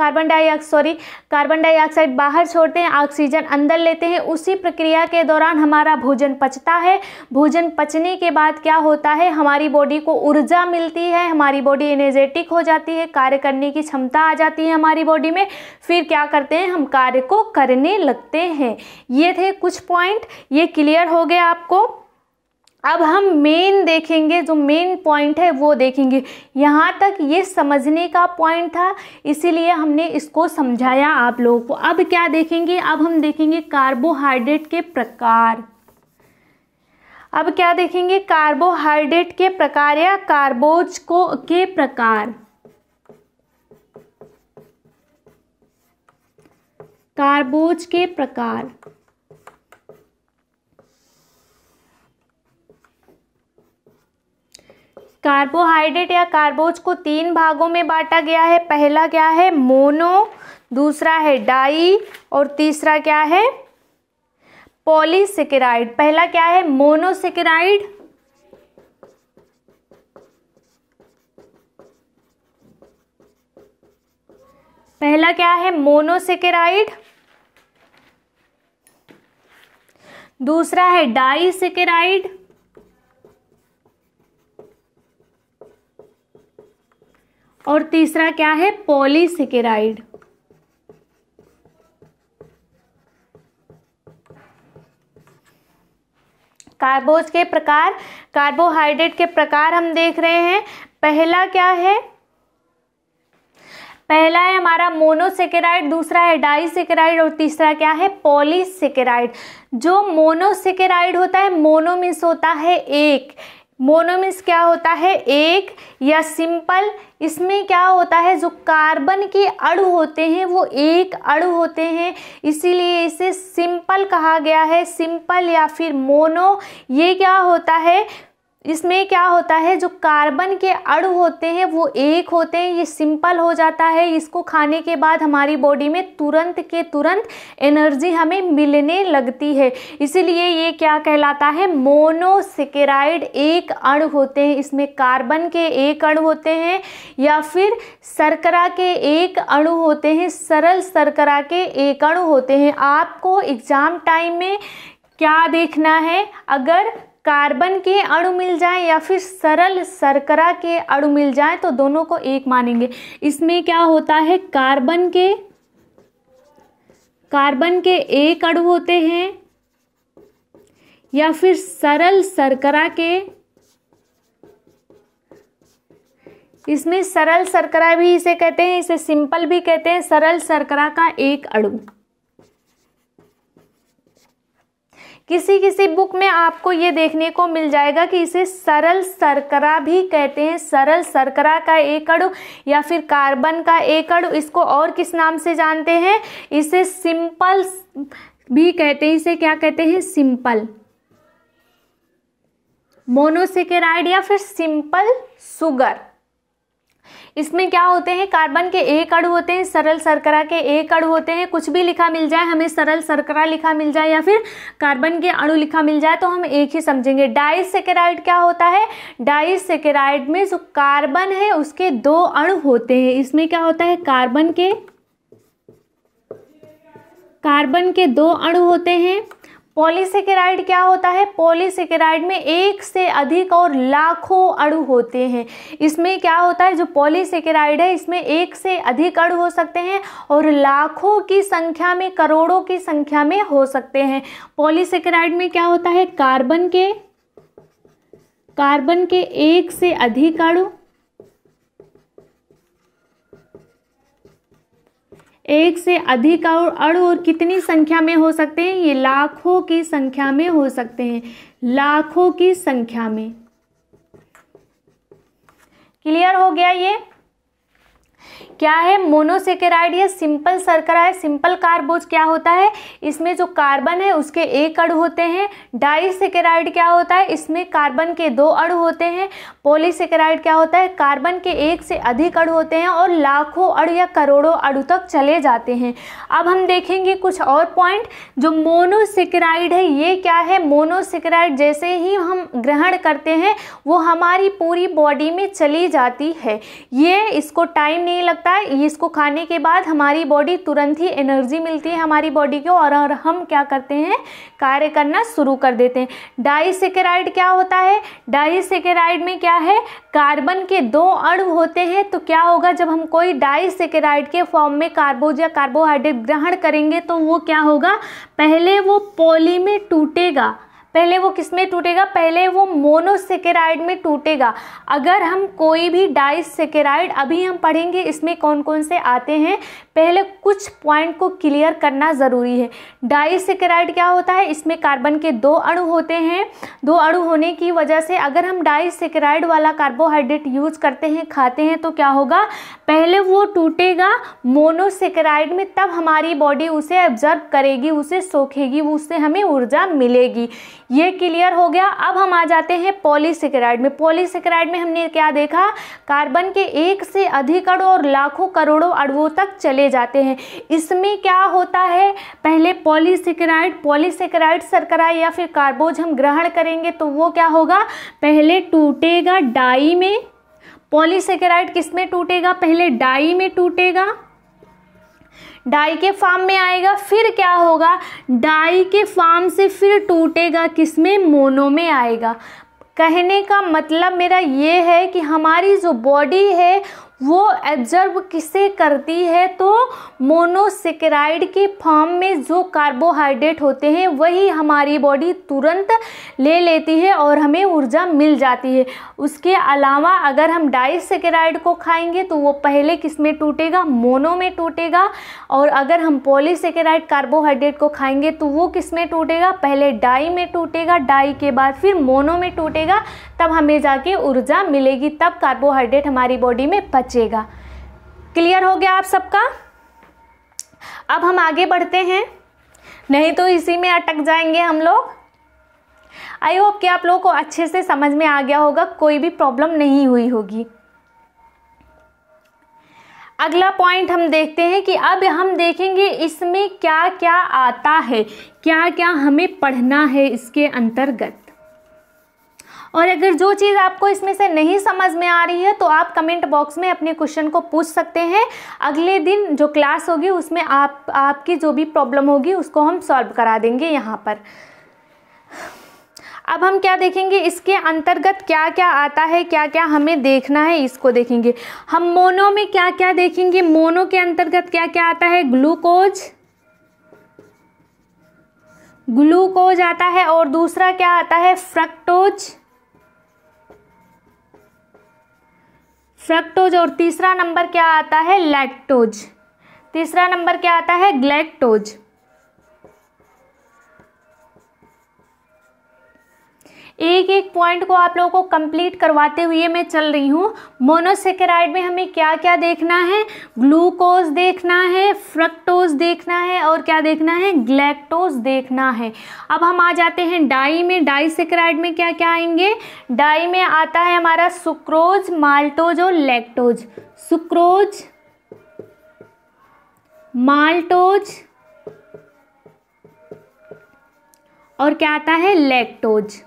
Speaker 1: carbon dioxide sorry carbon dioxide बाहर छोड़ते हैं ऑक्सीजन अंदर लेते हैं उसी प्रक्रिया के दौरान हमारा भोजन पचता है भोजन पचने के बाद क्या होता है हमारी बॉडी को ऊर्जा मिलती है हमारी बॉडी एनर्जेटिक हो जाती है कार्य करने की क्षमता आ जाती है हमारी बॉडी में फिर क्या करते हैं हम कार्य को करने लगते हैं ये थे कुछ पॉइंट ये क्लियर हो गए आपको अब हम मेन देखेंगे जो मेन पॉइंट है वो देखेंगे यहाँ तक ये समझने का पॉइंट था इसीलिए हमने इसको समझाया आप लोगों को अब क्या देखेंगे अब हम देखेंगे कार्बोहाइड्रेट के प्रकार अब क्या देखेंगे कार्बोहाइड्रेट के प्रकार या कार्बोज को के प्रकार कार्बोज के प्रकार कार्बोहाइड्रेट या कार्बोज को तीन भागों में बांटा गया है पहला क्या है मोनो दूसरा है डाई और तीसरा क्या है पॉलीसेकेराइड पहला क्या है मोनोसेकेराइड पहला क्या है मोनोसेकेराइड दूसरा है डाई सेकेराइड तीसरा क्या है पॉलीसिकेराइड कार्बोज के प्रकार कार्बोहाइड्रेट के प्रकार हम देख रहे हैं पहला क्या है पहला है हमारा मोनोसेकेराइड दूसरा है डाईसेकेराइड और तीसरा क्या है पॉलीसेकेराइड जो मोनोसेकेराइड होता है मोनो मीन्स होता है एक मोनोमिस क्या होता है एक या सिंपल इसमें क्या होता है जो कार्बन के अणु होते हैं वो एक अणु होते हैं इसीलिए इसे सिंपल कहा गया है सिंपल या फिर मोनो ये क्या होता है इसमें क्या होता है जो कार्बन के अणु होते हैं वो एक होते हैं ये सिंपल हो जाता है इसको खाने के बाद हमारी बॉडी में तुरंत के तुरंत एनर्जी हमें मिलने लगती है इसीलिए ये क्या कहलाता है मोनोसेकेराइड एक अण होते हैं इसमें कार्बन के एक अण होते हैं या फिर सरकरा के एक अणु होते हैं सरल सरकरा के एक अणु होते हैं आपको एग्ज़ाम टाइम में क्या देखना है अगर कार्बन के अणु मिल जाए या फिर सरल सरकरा के अणु मिल जाए तो दोनों को एक मानेंगे इसमें क्या होता है कार्बन के कार्बन के एक अणु होते हैं या फिर सरल सरकरा के इसमें सरल सरकरा भी इसे कहते हैं इसे सिंपल भी कहते हैं सरल सरकरा का एक अणु किसी किसी बुक में आपको ये देखने को मिल जाएगा कि इसे सरल सरकरा भी कहते हैं सरल सरकरा का एकड़ या फिर कार्बन का एकड़ इसको और किस नाम से जानते हैं इसे सिंपल भी कहते हैं इसे क्या कहते हैं सिंपल मोनोसेकेराइड या फिर सिंपल सुगर इसमें क्या होते हैं कार्बन के एक अड़ होते हैं सरल सरकरा के एक अड़ होते हैं कुछ भी लिखा मिल जाए हमें सरल सरकरा लिखा मिल जाए या फिर कार्बन के अणु लिखा मिल जाए तो हम एक ही समझेंगे डाइसेकेराइड क्या होता है डाइसेकेराइड में जो कार्बन है उसके दो अणु होते हैं इसमें क्या होता है कार्बन के कार्बन के दो अणु होते हैं पॉलीसेकेराइड क्या होता है पॉलीसेकेराइड में एक से अधिक और लाखों अणु होते हैं इसमें क्या होता है जो पॉलीसेकेराइड है इसमें एक से अधिक अणु हो सकते हैं और लाखों की संख्या में करोड़ों की संख्या में हो सकते हैं पॉलीसेकेराइड में क्या होता है कार्बन के कार्बन के एक से अधिक अणु एक से अधिक और अड़ और कितनी संख्या में हो सकते हैं ये लाखों की संख्या में हो सकते हैं लाखों की संख्या में क्लियर हो गया ये क्या है मोनोसेकेराइड या सिंपल सरकरा है सिंपल कार्बोज क्या होता है इसमें जो कार्बन है उसके एक अड़ होते हैं डाइसेकेराइड क्या होता है इसमें कार्बन के दो अड़ होते हैं पॉलीसेकेराइड क्या होता है कार्बन के एक से अधिक अड़ होते हैं और लाखों अड़ या करोड़ों अड़ तक चले जाते हैं अब हम देखेंगे कुछ और पॉइंट जो मोनोसेकेराइड है ये क्या है मोनोसेकेराइड जैसे ही हम ग्रहण करते हैं वो हमारी पूरी बॉडी में चली जाती है ये इसको टाइम नहीं लगता होता है इसको खाने के बाद हमारी बॉडी तुरंत ही एनर्जी मिलती है हमारी बॉडी को और, और हम क्या करते हैं कार्य करना शुरू कर देते हैं डाइसेकेराइड क्या होता है डाइसेकेराइड में क्या है कार्बन के दो अणु होते हैं तो क्या होगा जब हम कोई डाइसेकेराइड के फॉर्म में कार्बोज या कार्बोहाइड्रेट ग्रहण करेंगे तो वो क्या होगा पहले वो पॉली में टूटेगा पहले वो किस में टूटेगा पहले वो मोनोसेकेराइड में टूटेगा अगर हम कोई भी डाइसेकेराइड अभी हम पढ़ेंगे इसमें कौन कौन से आते हैं पहले कुछ पॉइंट को क्लियर करना ज़रूरी है डाइसेकेराइड क्या होता है इसमें कार्बन के दो अणु होते हैं दो अणु होने की वजह से अगर हम डाइसेकेराइड वाला कार्बोहाइड्रेट यूज करते हैं खाते हैं तो क्या होगा पहले वो टूटेगा मोनोसेकेराइड में तब हमारी बॉडी उसे एब्जर्व करेगी उसे सोखेगी उससे हमें ऊर्जा मिलेगी ये क्लियर हो गया अब हम आ जाते हैं पॉलीसेकेराइड में पॉलीसेकेराइड में हमने क्या देखा कार्बन के एक से अधिक अणु और लाखों करोड़ों अणुओं तक चले चले जाते हैं इसमें क्या होता है पहले पॉलीसेकेराइड पॉलीसेकेराइड सरकरा या फिर कार्बोज हम ग्रहण करेंगे तो वो क्या होगा पहले टूटेगा डाई में पॉलीसेकेराइड किस में टूटेगा पहले डाई में टूटेगा डाई के फार्म में आएगा फिर क्या होगा डाई के फार्म से फिर टूटेगा किस में मोनो में आएगा कहने का मतलब मेरा ये है कि हमारी जो बॉडी है वो एब्जर्व किसे करती है तो मोनोसेकेराइड के फॉर्म में जो कार्बोहाइड्रेट होते हैं वही हमारी बॉडी तुरंत ले लेती है और हमें ऊर्जा मिल जाती है उसके अलावा अगर हम डाइसेकेराइड को खाएंगे तो वो पहले किस में टूटेगा मोनो में टूटेगा और अगर हम पॉलीसेकेराइड कार्बोहाइड्रेट को खाएंगे तो वो किस में टूटेगा पहले डाई में टूटेगा डाई के बाद फिर मोनो में टूटेगा तब हमें जाके ऊर्जा मिलेगी तब कार्बोहाइड्रेट हमारी बॉडी में बचेगा क्लियर हो गया आप सबका अब हम आगे बढ़ते हैं नहीं तो इसी में अटक जाएंगे हम लोग आई होप कि आप लोगों को अच्छे से समझ में आ गया होगा कोई भी प्रॉब्लम नहीं हुई होगी अगला पॉइंट हम देखते हैं कि अब हम देखेंगे इसमें क्या क्या आता है क्या क्या हमें पढ़ना है इसके अंतर्गत और अगर जो चीज़ आपको इसमें से नहीं समझ में आ रही है तो आप कमेंट बॉक्स में अपने क्वेश्चन को पूछ सकते हैं अगले दिन जो क्लास होगी उसमें आप आपकी जो भी प्रॉब्लम होगी उसको हम सॉल्व करा देंगे यहाँ पर अब हम क्या देखेंगे इसके अंतर्गत क्या क्या आता है क्या क्या हमें देखना है इसको देखेंगे हम मोनो में क्या क्या देखेंगे मोनो के अंतर्गत क्या क्या आता है ग्लूकोज ग्लूकोज आता है और दूसरा क्या आता है फ्रक्टोज फ्रक्टोज और तीसरा नंबर क्या आता है लैक्टोज तीसरा नंबर क्या आता है ग्लैक्टोज एक एक पॉइंट को आप लोगों को कंप्लीट करवाते हुए मैं चल रही हूँ मोनोसेकेराइड में हमें क्या क्या देखना है ग्लूकोज देखना है फ्रक्टोज देखना है और क्या देखना है ग्लैक्टोज देखना है अब हम आ जाते हैं डाई में डाई सेकेराइड में क्या क्या आएंगे डाई में आता है हमारा सुक्रोज माल्टोज और लैक्टोज सुक्रोज माल्टोज और क्या आता है लैक्टोज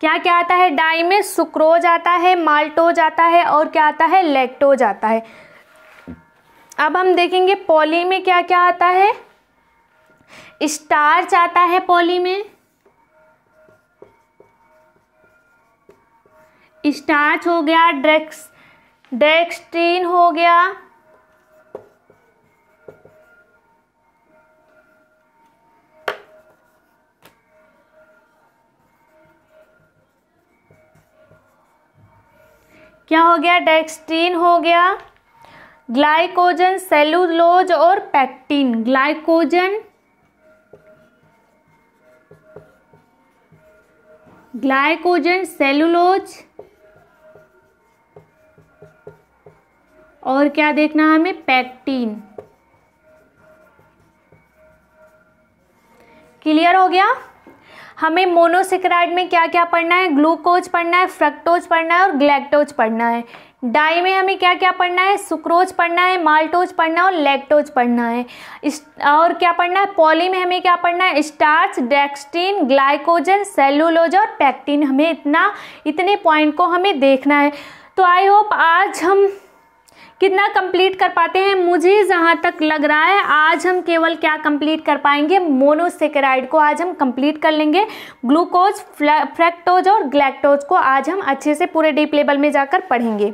Speaker 1: क्या क्या आता है डाई में सुक्रोज आता है माल्टोज आता है और क्या आता है लेक्टोज आता है अब हम देखेंगे पॉली में क्या क्या आता है स्टार्च आता है पॉली में स्टार्च हो गया ड्रेक्स डेक्सट्रीन हो गया क्या हो गया डेक्सट्रीन हो गया ग्लाइकोजन सेलुलोज और पैक्टिन ग्लाइकोजन ग्लाइकोजन सेलुलोज और क्या देखना हमें पैक्टीन क्लियर हो गया हमें मोनोसिक्राइड में क्या क्या पढ़ना है ग्लूकोज पढ़ना है फ्रक्टोज पढ़ना है और ग्लैक्टोज पढ़ना है डाई में हमें क्या क्या पढ़ना है सुक्रोज पढ़ना है माल्टोज पढ़ना है और लैक्टोज पढ़ना है इस और क्या पढ़ना है पॉली में हमें क्या पढ़ना है स्टार्च डेक्सटीन ग्लाइकोजन सेलुलोज और पैक्टीन हमें इतना इतने पॉइंट को हमें देखना है तो आई होप आज हम कितना कंप्लीट कर पाते हैं मुझे जहाँ तक लग रहा है आज हम केवल क्या कंप्लीट कर पाएंगे मोनोसेकेराइड को आज हम कंप्लीट कर लेंगे ग्लूकोज फ्रैक्टोज और ग्लैक्टोज को आज हम अच्छे से पूरे डीप लेवल में जाकर पढ़ेंगे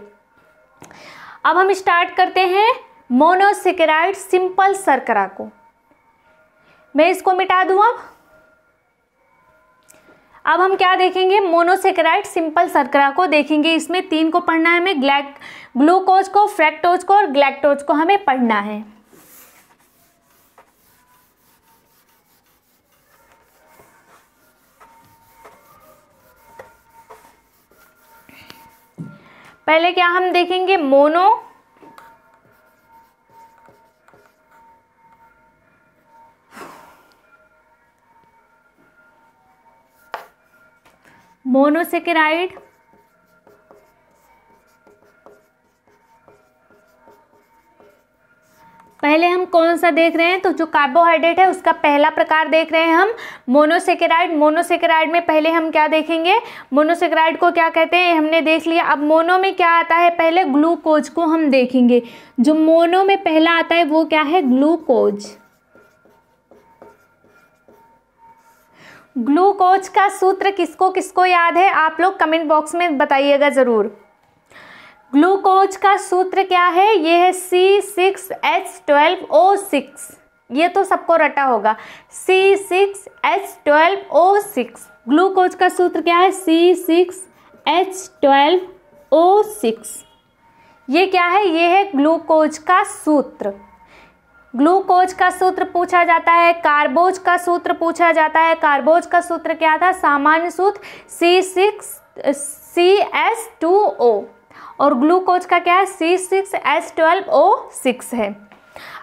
Speaker 1: अब हम स्टार्ट करते हैं मोनोसेकेराइड सिंपल सरकरा को मैं इसको मिटा दू अब अब हम क्या देखेंगे मोनोसेकेराइड सिंपल सरकरा को देखेंगे इसमें तीन को पढ़ना है हमें ग्लैक ग्लूकोज को फ्रैक्टोज को और ग्लैक्टोज को हमें पढ़ना है पहले क्या हम देखेंगे मोनो मोनोसेकेराइड पहले हम कौन सा देख रहे हैं तो जो कार्बोहाइड्रेट है उसका पहला प्रकार देख रहे हैं हम मोनोसेकेराइड मोनोसेकेराइड में पहले हम क्या देखेंगे मोनोसेकेराइड को क्या कहते हैं हमने देख लिया अब मोनो में क्या आता है पहले ग्लूकोज को हम देखेंगे जो मोनो में पहला आता है वो क्या है ग्लूकोज ग्लूकोज का सूत्र किसको किसको याद है आप लोग कमेंट बॉक्स में बताइएगा ज़रूर ग्लूकोज का सूत्र क्या है ये है C six H twelve O six ये तो सबको रटा होगा C six H twelve O six glucose का सूत्र क्या है C six H twelve O six ये क्या है ये है ग्लूकोज का सूत्र ग्लूकोज का सूत्र पूछा जाता है कार्बोज का सूत्र पूछा जाता है कार्बोज का सूत्र क्या था सामान्य सूत्र C six C S two O और ग्लूकोज का क्या है C six S twelve O six है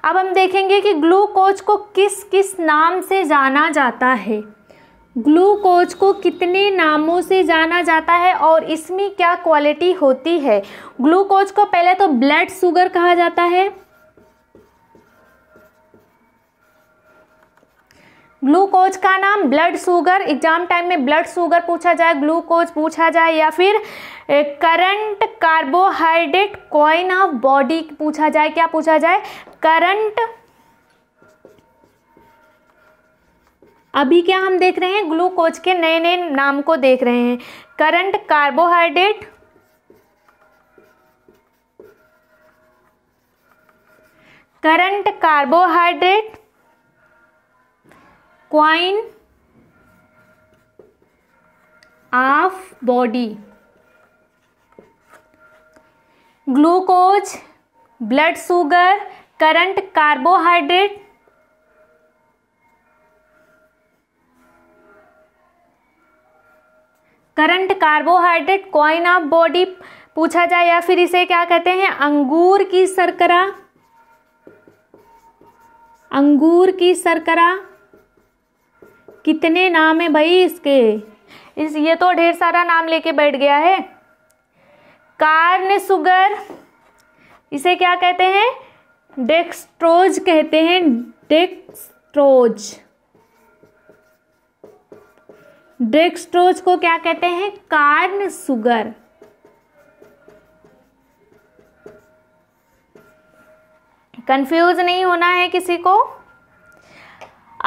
Speaker 1: अब हम देखेंगे कि ग्लूकोज को किस किस नाम से जाना जाता है ग्लूकोज को कितने नामों से जाना जाता है और इसमें क्या क्वालिटी होती है ग्लूकोज को पहले तो ब्लड शुगर कहा जाता है ग्लूकोज का नाम ब्लड शुगर एग्जाम टाइम में ब्लड शुगर पूछा जाए ग्लूकोज पूछा जाए या फिर current carbohydrate coin of body पूछा जाए क्या पूछा जाए करंट अभी क्या हम देख रहे हैं ग्लूकोज के नए नए नाम को देख रहे हैं current carbohydrate current carbohydrate coin of body glucose blood sugar current carbohydrate current carbohydrate coin of body पूछा जाए या फिर इसे क्या कहते हैं अंगूर की शर्करा अंगूर की शर्करा कितने नाम है भाई इसके इस ये तो ढेर सारा नाम लेके बैठ गया है कार्न सुगर इसे क्या कहते हैं डेक्स्ट्रोज कहते हैं डेक्स्ट्रोज डेक्स्ट्रोज को क्या कहते हैं कार्न सुगर कंफ्यूज नहीं होना है किसी को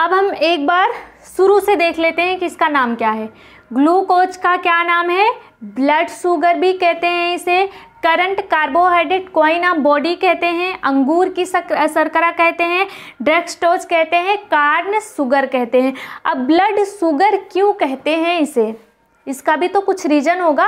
Speaker 1: अब हम एक बार शुरू से देख लेते हैं कि इसका नाम क्या है ग्लूकोज का क्या नाम है ब्लड शुगर भी कहते हैं इसे करंट कार्बोहाइड्रेट क्वाइन बॉडी कहते हैं अंगूर की शर्करा कहते हैं ड्रग्सटोज कहते हैं कार्न शुगर कहते हैं अब ब्लड शुगर क्यों कहते हैं इसे इसका भी तो कुछ रीजन होगा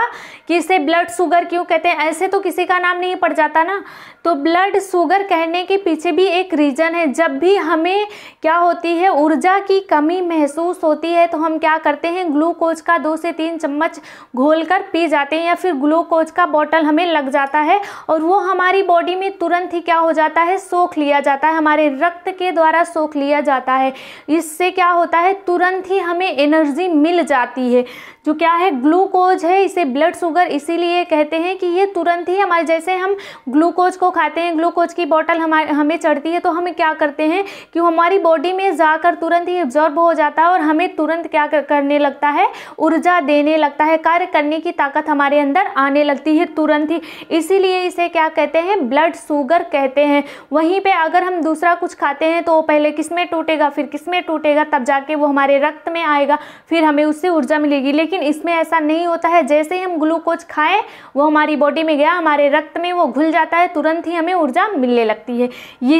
Speaker 1: कि इसे ब्लड शुगर क्यों कहते हैं ऐसे तो किसी का नाम नहीं पड़ जाता ना तो ब्लड शुगर कहने के पीछे भी एक रीजन है जब भी हमें क्या होती है ऊर्जा की कमी महसूस होती है तो हम क्या करते हैं ग्लूकोज का दो से तीन चम्मच घोल कर पी जाते हैं या फिर ग्लूकोज का बॉटल हमें लग जाता है और वो हमारी बॉडी में तुरंत ही क्या हो जाता है सोख लिया जाता है हमारे रक्त के द्वारा सोख लिया जाता है इससे क्या होता है तुरंत ही हमें एनर्जी मिल जाती है जो क्या है ग्लूकोज है इसे ब्लड शुगर इसीलिए कहते हैं कि ये तुरंत ही हमारे जैसे हम ग्लूकोज को खाते हैं ग्लूकोज की बॉटल हमारे हमें चढ़ती है तो हम क्या करते हैं कि हमारी बॉडी में जाकर तुरंत ही एब्जॉर्ब हो जाता है और हमें तुरंत क्या करने लगता है ऊर्जा देने लगता है कार्य करने की ताकत हमारे अंदर आने लगती है तुरंत ही इसीलिए इसे क्या कहते हैं ब्लड शुगर कहते हैं वहीं पर अगर हम दूसरा कुछ खाते हैं तो वो पहले किस में टूटेगा फिर किस में टूटेगा तब जाके वो हमारे रक्त में आएगा फिर हमें उससे ऊर्जा मिलेगी लेकिन लेकिन इसमें ऐसा नहीं होता है जैसे ही हम ग्लूकोज खाएं वो हमारी बॉडी में गया हमारे रक्त में वो घुल जाता है तुरंत ही हमें ऊर्जा मिलने लगती है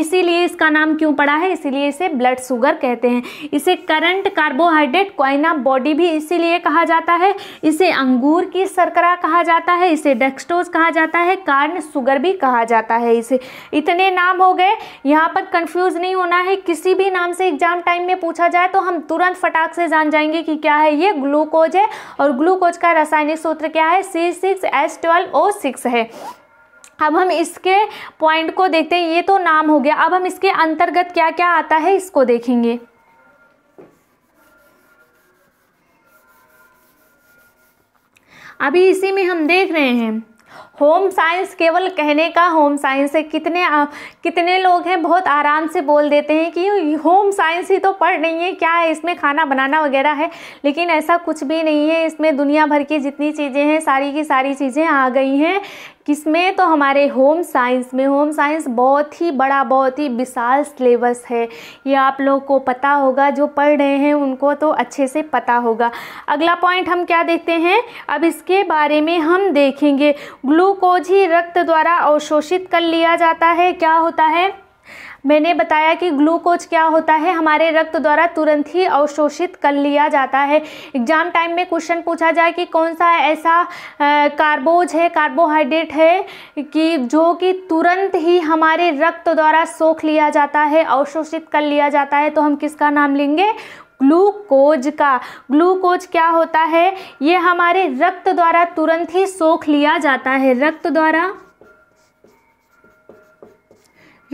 Speaker 1: इसीलिए इसका नाम क्यों पड़ा है इसीलिए इसे ब्लड शुगर कहते हैं इसे करंट कार्बोहाइड्रेट क्वाइना बॉडी भी इसीलिए कहा जाता है इसे अंगूर की शर्करा कहा जाता है इसे डेक्सटोज कहा जाता है कार्न शुगर भी कहा जाता है इसे इतने नाम हो गए यहाँ पर कंफ्यूज नहीं होना है किसी भी नाम से एग्जाम टाइम में पूछा जाए तो हम तुरंत फटाक से जान जाएंगे कि क्या है ये ग्लूकोज है और ग्लूकोज का रासायनिक सूत्र क्या है C six twelve O six है अब हम इसके पॉइंट को देखते हैं ये तो नाम हो गया अब हम इसके अंतर्गत क्या क्या आता है इसको देखेंगे अभी इसी में हम देख रहे हैं होम साइंस केवल कहने का होम साइंस है कितने आ, कितने लोग हैं बहुत आराम से बोल देते हैं कि होम साइंस ही तो पढ़ नहीं है क्या है इसमें खाना बनाना वगैरह है लेकिन ऐसा कुछ भी नहीं है इसमें दुनिया भर की जितनी चीज़ें हैं सारी की सारी चीज़ें आ गई हैं किसमें तो हमारे होम साइंस में होम साइंस बहुत ही बड़ा बहुत ही विशाल सिलेबस है ये आप लोग को पता होगा जो पढ़ रहे हैं उनको तो अच्छे से पता होगा अगला पॉइंट हम क्या देखते हैं अब इसके बारे में हम देखेंगे ग्लूकोज ही रक्त द्वारा अवशोषित कर लिया जाता है क्या होता है मैंने बताया कि ग्लूकोज क्या होता है हमारे रक्त द्वारा तुरंत ही अवशोषित कर लिया जाता है एग्जाम टाइम में क्वेश्चन पूछा जाए कि कौन सा ऐसा कार्बोज है कार्बोहाइड्रेट है कि जो कि तुरंत ही हमारे रक्त द्वारा सोख लिया जाता है अवशोषित कर लिया जाता है तो हम किसका नाम लेंगे ग्लूकोज का ग्लूकोज क्या होता है ये हमारे रक्त द्वारा तुरंत ही सोख लिया जाता है रक्त द्वारा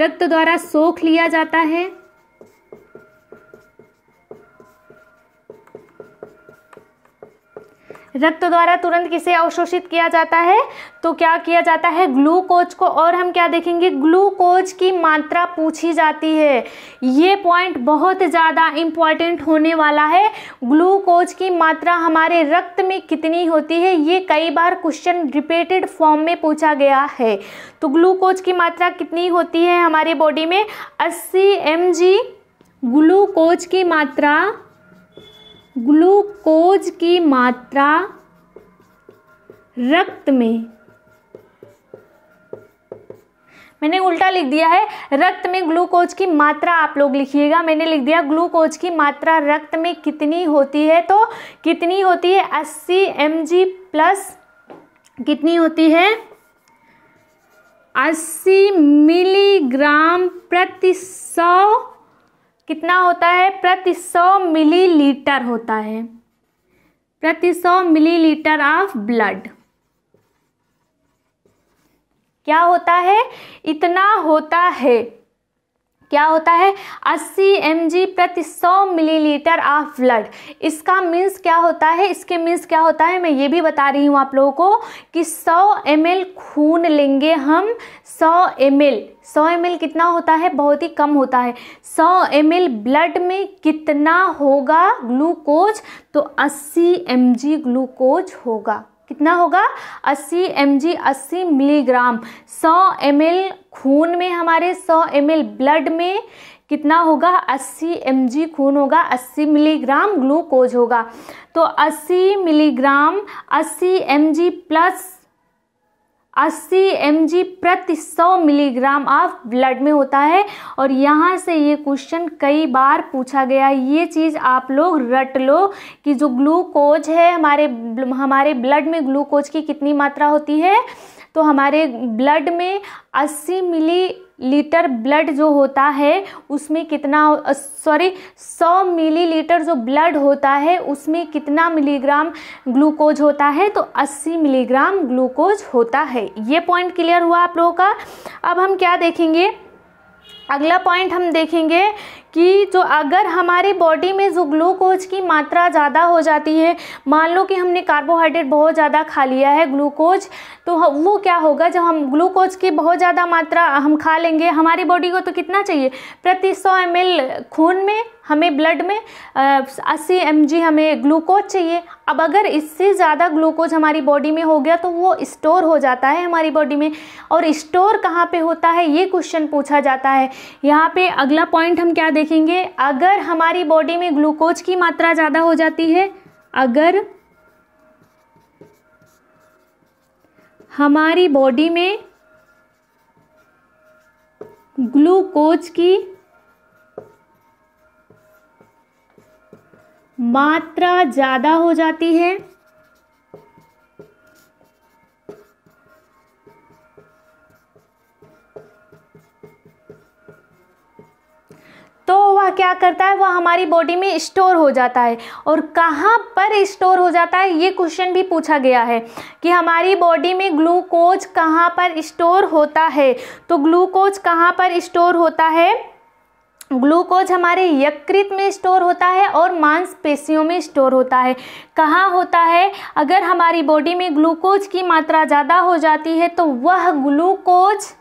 Speaker 1: रक्त द्वारा सोख लिया जाता है रक्त द्वारा तुरंत किसे अवशोषित किया जाता है तो क्या किया जाता है ग्लूकोज को और हम क्या देखेंगे ग्लूकोज की मात्रा पूछी जाती है ये पॉइंट बहुत ज़्यादा इम्पॉर्टेंट होने वाला है ग्लूकोज की मात्रा हमारे रक्त में कितनी होती है ये कई बार क्वेश्चन रिपीटेड फॉर्म में पूछा गया है तो ग्लूकोज की मात्रा कितनी होती है हमारे बॉडी में अस्सी एम ग्लूकोज की मात्रा ग्लूकोज की मात्रा रक्त में मैंने उल्टा लिख दिया है रक्त में ग्लूकोज की मात्रा आप लोग लिखिएगा मैंने लिख दिया ग्लूकोज की मात्रा रक्त में कितनी होती है तो कितनी होती है 80 एम प्लस कितनी होती है 80 मिलीग्राम प्रति सौ कितना होता है प्रति सौ मिलीलीटर होता है प्रति सौ मिलीलीटर ऑफ ब्लड क्या होता है इतना होता है क्या होता है 80 एम प्रति 100 मिलीलीटर ऑफ ब्लड इसका मीन्स क्या होता है इसके मीन्स क्या होता है मैं ये भी बता रही हूँ आप लोगों को कि 100 एम खून लेंगे हम 100 एम 100 एम कितना होता है बहुत ही कम होता है 100 एम ब्लड में कितना होगा ग्लूकोज तो 80 एम ग्लूकोज होगा कितना होगा 80 एम जी अस्सी मिलीग्राम 100 एम खून में हमारे 100 एम ब्लड में कितना होगा 80 एम खून होगा 80 मिलीग्राम ग्लूकोज होगा तो 80 मिलीग्राम 80 एम प्लस अस्सी एम प्रति सौ मिलीग्राम ऑफ ब्लड में होता है और यहाँ से ये क्वेश्चन कई बार पूछा गया ये चीज़ आप लोग रट लो कि जो ग्लूकोज है हमारे हमारे ब्लड में ग्लूकोज की कितनी मात्रा होती है तो हमारे ब्लड में 80 मिली लीटर ब्लड जो होता है उसमें कितना सॉरी 100 मिलीलीटर जो ब्लड होता है उसमें कितना मिलीग्राम ग्लूकोज होता है तो 80 मिलीग्राम ग्लूकोज होता है ये पॉइंट क्लियर हुआ आप लोगों का अब हम क्या देखेंगे अगला पॉइंट हम देखेंगे कि जो अगर हमारे बॉडी में जो ग्लूकोज की मात्रा ज़्यादा हो जाती है मान लो कि हमने कार्बोहाइड्रेट बहुत ज़्यादा खा लिया है ग्लूकोज तो वो क्या होगा जब हम ग्लूकोज की बहुत ज़्यादा मात्रा हम खा लेंगे हमारी बॉडी को तो कितना चाहिए प्रति सौ एम खून में हमें ब्लड में अस्सी एम हमें ग्लूकोज चाहिए अब अगर इससे ज़्यादा ग्लूकोज हमारी बॉडी में हो गया तो वो स्टोर हो जाता है हमारी बॉडी में और स्टोर कहाँ पे होता है ये क्वेश्चन पूछा जाता है यहाँ पे अगला पॉइंट हम क्या देखेंगे अगर हमारी बॉडी में ग्लूकोज की मात्रा ज़्यादा हो जाती है अगर हमारी बॉडी में ग्लूकोज की मात्रा ज़्यादा हो जाती है तो वह क्या करता है वह हमारी बॉडी में स्टोर हो जाता है और कहाँ पर स्टोर हो जाता है ये क्वेश्चन भी पूछा गया है कि हमारी बॉडी में ग्लूकोज कहाँ पर स्टोर होता है तो ग्लूकोज कहाँ पर स्टोर होता है ग्लूकोज हमारे यकृत में स्टोर होता है और मांसपेशियों में स्टोर होता है कहाँ होता है अगर हमारी बॉडी में ग्लूकोज की मात्रा ज़्यादा हो जाती है तो वह ग्लूकोज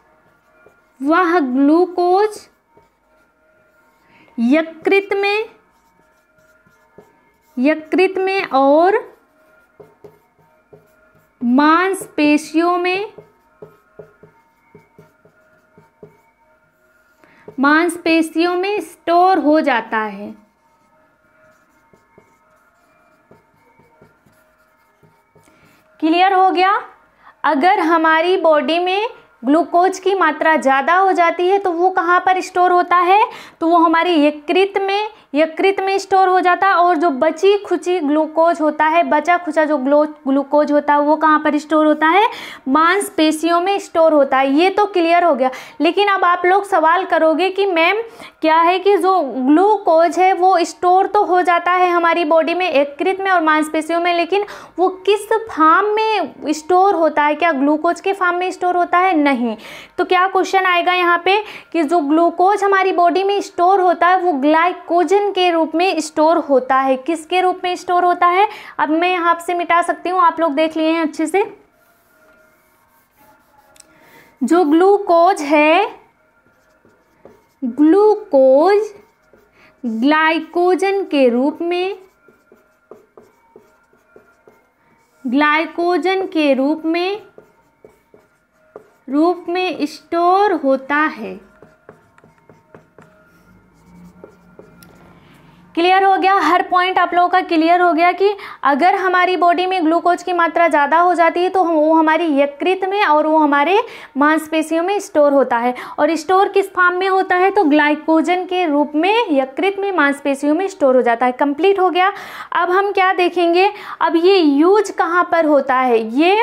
Speaker 1: वह ग्लूकोज यकृत में यकृत में और मांसपेशियों में मांसपेशियों में स्टोर हो जाता है क्लियर हो गया अगर हमारी बॉडी में ग्लूकोज की मात्रा ज़्यादा हो जाती है तो वो कहाँ पर स्टोर होता है तो वो हमारी यकृत में यकृत में स्टोर हो जाता है और जो बची खुची ग्लूकोज होता है बचा खुचा जो ग्लो ग्लूकोज होता है वो कहाँ पर स्टोर होता है मांसपेशियों में स्टोर होता है ये तो क्लियर हो गया लेकिन अब आप लोग सवाल करोगे कि मैम क्या है कि जो ग्लूकोज है वो स्टोर तो हो जाता है हमारी बॉडी में यकृत में और मांसपेशियों में लेकिन वो किस फार्म में स्टोर होता है क्या ग्लूकोज के फार्म में स्टोर होता है नहीं तो क्या क्वेश्चन आएगा यहाँ पे कि जो ग्लूकोज हमारी बॉडी में स्टोर होता है वो ग्लाइकोजन के रूप में स्टोर होता है किसके रूप में स्टोर होता है अब मैं यहाँ से मिटा सकती हूँ आप लोग देख लिए हैं अच्छे से जो ग्लूकोज है ग्लूकोज ग्लाइकोजन के रूप में ग्लाइकोजन के रूप में रूप में स्टोर होता है क्लियर हो गया हर पॉइंट आप लोगों का क्लियर हो गया कि अगर हमारी बॉडी में ग्लूकोज की मात्रा ज़्यादा हो जाती है तो वो हमारी यकृत में और वो हमारे मांसपेशियों में स्टोर होता है और स्टोर किस फार्म में होता है तो ग्लाइकोजन के रूप में यकृत में मांसपेशियों में स्टोर हो जाता है कंप्लीट हो गया अब हम क्या देखेंगे अब ये यूज कहाँ पर होता है ये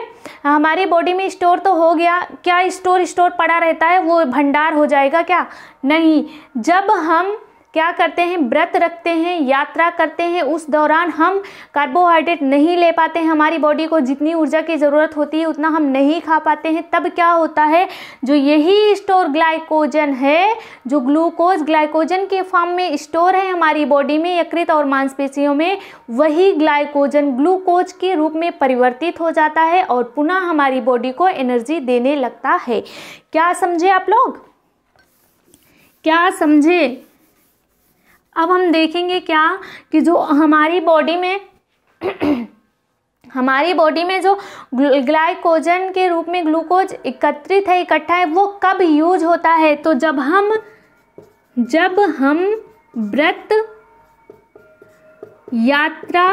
Speaker 1: हमारे बॉडी में स्टोर तो हो गया क्या स्टोर स्टोर पड़ा रहता है वो भंडार हो जाएगा क्या नहीं जब हम क्या करते हैं व्रत रखते हैं यात्रा करते हैं उस दौरान हम कार्बोहाइड्रेट नहीं ले पाते हैं हमारी बॉडी को जितनी ऊर्जा की ज़रूरत होती है उतना हम नहीं खा पाते हैं तब क्या होता है जो यही स्टोर ग्लाइकोजन है जो ग्लूकोज ग्लाइकोजन के फॉर्म में स्टोर है हमारी बॉडी में यकृत और मांसपेशियों में वही ग्लाइकोजन ग्लूकोज के रूप में परिवर्तित हो जाता है और पुनः हमारी बॉडी को एनर्जी देने लगता है क्या समझे आप लोग क्या समझे अब हम देखेंगे क्या कि जो हमारी बॉडी में हमारी बॉडी में जो ग्लाइकोजन के रूप में ग्लूकोज एकत्रित है इकट्ठा है वो कब यूज होता है तो जब हम जब हम व्रत यात्रा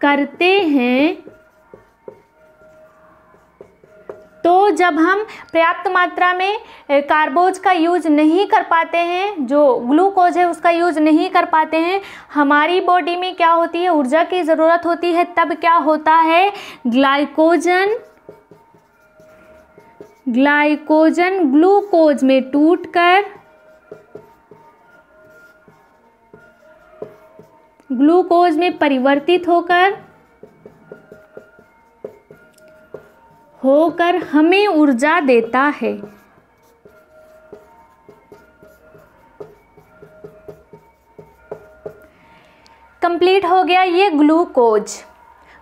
Speaker 1: करते हैं तो जब हम पर्याप्त मात्रा में कार्बोज का यूज नहीं कर पाते हैं जो ग्लूकोज है उसका यूज नहीं कर पाते हैं हमारी बॉडी में क्या होती है ऊर्जा की ज़रूरत होती है तब क्या होता है ग्लाइकोजन ग्लाइकोजन ग्लूकोज में टूटकर ग्लूकोज में परिवर्तित होकर होकर हमें ऊर्जा देता है कंप्लीट हो गया ये ग्लूकोज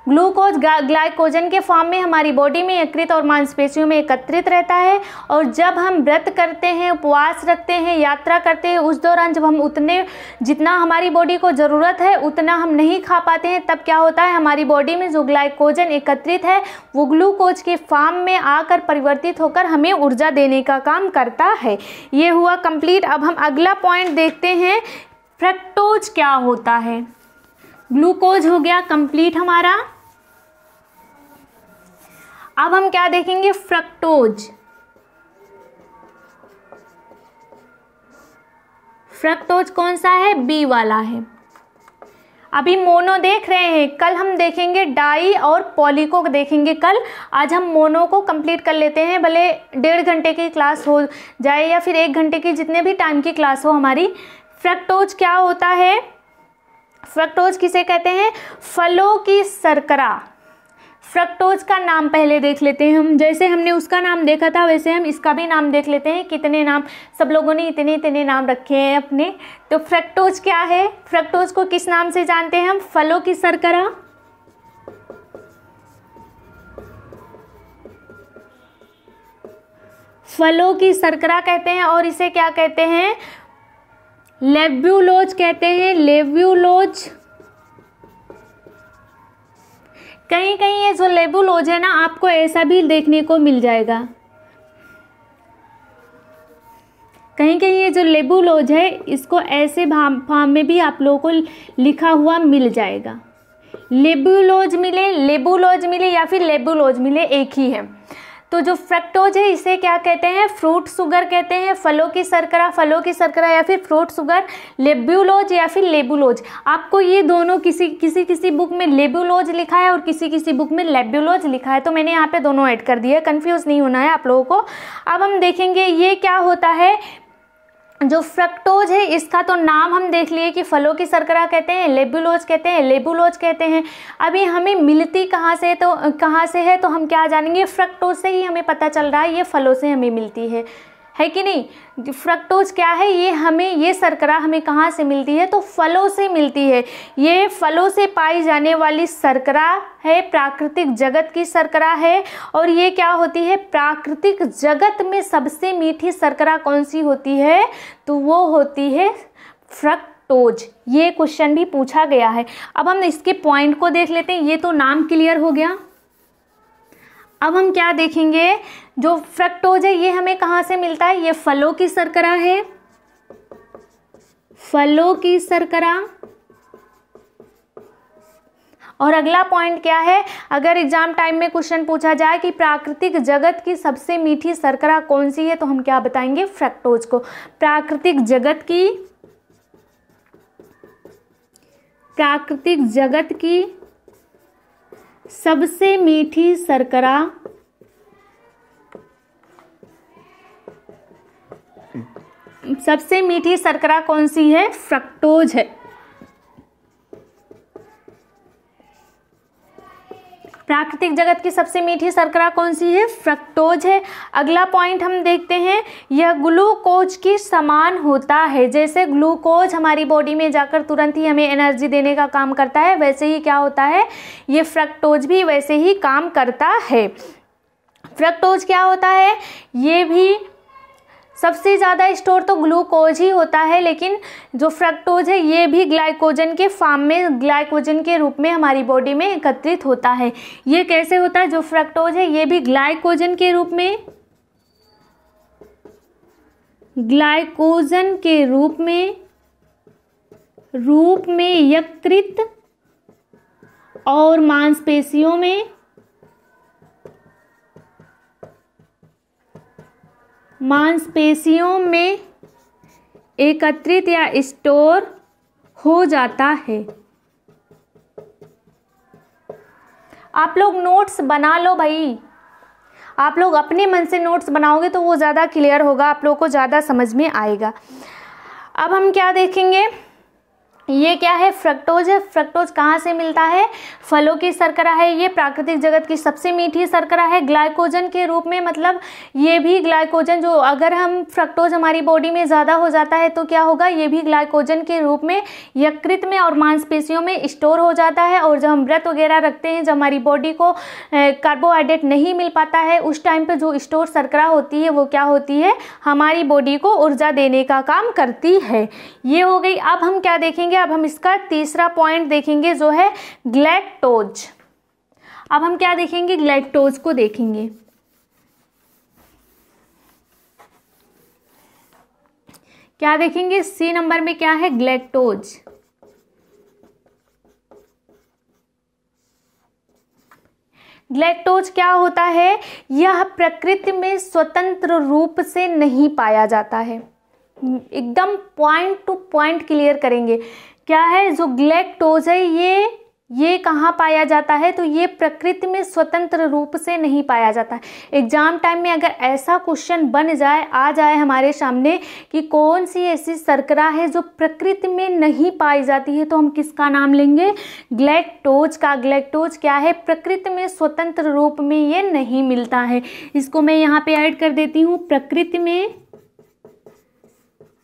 Speaker 1: ग्लूकोज ग्लाइकोजन के फॉर्म में हमारी बॉडी में यकृत और मांसपेशियों में एकत्रित रहता है और जब हम व्रत करते हैं उपवास रखते हैं यात्रा करते हैं उस दौरान जब हम उतने जितना हमारी बॉडी को ज़रूरत है उतना हम नहीं खा पाते हैं तब क्या होता है हमारी बॉडी में जो ग्लाइकोजन एकत्रित है वो ग्लूकोज के फॉर्म में आकर परिवर्तित होकर हमें ऊर्जा देने का काम करता है ये हुआ कम्प्लीट अब हम अगला पॉइंट देखते हैं फ्रक्टोज क्या होता है ग्लूकोज हो गया कंप्लीट हमारा अब हम क्या देखेंगे फ्रक्टोज फ्रक्टोज कौन सा है बी वाला है अभी मोनो देख रहे हैं कल हम देखेंगे डाई और पॉली को देखेंगे कल आज हम मोनो को कंप्लीट कर लेते हैं भले डेढ़ घंटे की क्लास हो जाए या फिर एक घंटे की जितने भी टाइम की क्लास हो हमारी फ्रक्टोज क्या होता है फ्रक्टोज किसे कहते हैं फलों की सरकरा फ्रक्टोज का नाम पहले देख लेते हैं हम जैसे हमने उसका नाम देखा था वैसे हम इसका भी नाम देख लेते हैं कितने नाम सब लोगों ने इतने इतने नाम रखे हैं अपने तो फ्रक्टोज क्या है फ्रक्टोज को किस नाम से जानते हैं हम फलों की शर्करा फलों की शर्करा कहते हैं और इसे क्या कहते हैं लेब्यूलोज कहते हैं लेब्यूलोज कहीं कहीं ये जो लेबल हो जाए ना आपको ऐसा भी देखने को मिल जाएगा कहीं कहीं ये जो लेबल हो जाए इसको ऐसे फॉर्म में भी आप लोगों को लिखा हुआ मिल जाएगा लेबुलोज मिले लेबुलोज मिले या फिर लेबुलोज मिले एक ही है तो जो फ्रक्टोज है इसे क्या कहते हैं फ्रूट सुगर कहते हैं फलों की सरकरा फलों की सरकरा या फिर फ्रूट सुगर लेब्यूलोज या फिर लेबुलोज आपको ये दोनों किसी किसी किसी बुक में लेबुलोज लिखा है और किसी किसी बुक में लेब्यूलोज लिखा है तो मैंने यहाँ पे दोनों ऐड कर दिया है कन्फ्यूज़ नहीं होना है आप लोगों को अब हम देखेंगे ये क्या होता है जो फ्रक्टोज है इसका तो नाम हम देख लिए कि फलों की सरकरा कहते हैं लेबुलोज कहते हैं लेबुलोज कहते हैं अभी हमें मिलती कहाँ से तो कहाँ से है तो हम क्या जानेंगे फ्रक्टोज से ही हमें पता चल रहा है ये फलों से हमें मिलती है है कि नहीं फ्रक्टोज क्या है ये हमें ये सरकरा हमें कहाँ से मिलती है तो फलों से मिलती है ये फलों से पाई जाने वाली सरकरा है प्राकृतिक जगत की सरकरा है और ये क्या होती है प्राकृतिक जगत में सबसे मीठी सरकरा कौन सी होती है तो वो होती है फ्रक्ट टोज ये क्वेश्चन भी पूछा गया है अब हम इसके पॉइंट को देख लेते हैं ये तो नाम क्लियर हो गया अब हम क्या देखेंगे जो फ्रक्टोज है ये हमें कहाँ से मिलता है ये फलों की सरकरा है फलों की सरकरा और अगला पॉइंट क्या है अगर एग्जाम टाइम में क्वेश्चन पूछा जाए कि प्राकृतिक जगत की सबसे मीठी सरकरा कौन सी है तो हम क्या बताएंगे फ्रक्टोज को प्राकृतिक जगत की प्राकृतिक जगत की सबसे मीठी सरकरा सबसे मीठी शर्करा कौन सी है फ्रक्टोज है प्राकृतिक जगत की सबसे मीठी शर्करा कौन सी है फ्रक्टोज है अगला पॉइंट हम देखते हैं यह ग्लूकोज की समान होता है जैसे ग्लूकोज हमारी बॉडी में जाकर तुरंत ही हमें एनर्जी देने का काम करता है वैसे ही क्या होता है ये फ्रक्टोज भी वैसे ही काम करता है फ्रक्टोज क्या होता है ये भी सबसे ज़्यादा स्टोर तो ग्लूकोज ही होता है लेकिन जो फ्रक्टोज है ये भी ग्लाइकोजन के फार्म में ग्लाइकोजन के रूप में हमारी बॉडी में एकत्रित होता है ये कैसे होता है जो फ्रक्टोज है ये भी ग्लाइकोजन के रूप में ग्लाइकोजन के रूप में रूप में यकृत और मांसपेशियों में मांसपेशियों में एकत्रित या स्टोर हो जाता है आप लोग नोट्स बना लो भाई आप लोग अपने मन से नोट्स बनाओगे तो वो ज़्यादा क्लियर होगा आप लोगों को ज़्यादा समझ में आएगा अब हम क्या देखेंगे ये क्या है फ्रक्टोज है फ्रक्टोज कहाँ से मिलता है फलों की शर्करा है ये प्राकृतिक जगत की सबसे मीठी सरकरा है ग्लाइकोजन के रूप में मतलब ये भी ग्लाइकोजन जो अगर हम फ्रक्टोज हमारी बॉडी में ज़्यादा हो जाता है तो क्या होगा ये भी ग्लाइकोजन के रूप में यकृत में और मांसपेशियों में स्टोर हो जाता है और जब हम व्रत वगैरह रखते हैं जब हमारी बॉडी को कार्बोहाइड्रेट नहीं मिल पाता है उस टाइम पर जो स्टोर सरकरा होती है वो क्या होती है हमारी बॉडी को ऊर्जा देने का काम करती है ये हो गई अब हम क्या देखेंगे अब हम इसका तीसरा पॉइंट देखेंगे जो है ग्लैक्टोज अब हम क्या देखेंगे ग्लैक्टोज को देखेंगे क्या देखेंगे सी नंबर में क्या है ग्लैक्टोज ग्लैक्टोज क्या होता है यह प्रकृति में स्वतंत्र रूप से नहीं पाया जाता है एकदम पॉइंट टू पॉइंट क्लियर करेंगे क्या है जो ग्लैक्टोज है ये ये कहाँ पाया जाता है तो ये प्रकृति में स्वतंत्र रूप से नहीं पाया जाता है एग्जाम टाइम में अगर ऐसा क्वेश्चन बन जाए आ जाए हमारे सामने कि कौन सी ऐसी शर्करा है जो प्रकृति में नहीं पाई जाती है तो हम किसका नाम लेंगे ग्लैक्टोज का ग्लैक्टोज क्या है प्रकृति में स्वतंत्र रूप में ये नहीं मिलता है इसको मैं यहाँ पे ऐड कर देती हूँ प्रकृति में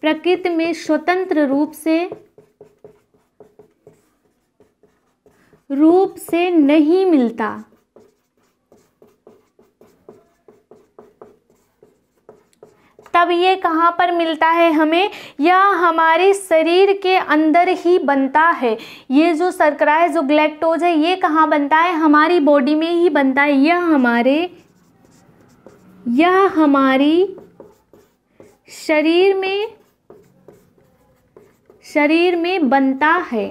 Speaker 1: प्रकृति में स्वतंत्र रूप से रूप से नहीं मिलता तब ये कहाँ पर मिलता है हमें यह हमारे शरीर के अंदर ही बनता है ये जो सरकरा है जो ग्लैक्टोज है ये कहाँ बनता है हमारी बॉडी में ही बनता है यह हमारे यह हमारी शरीर में शरीर में बनता है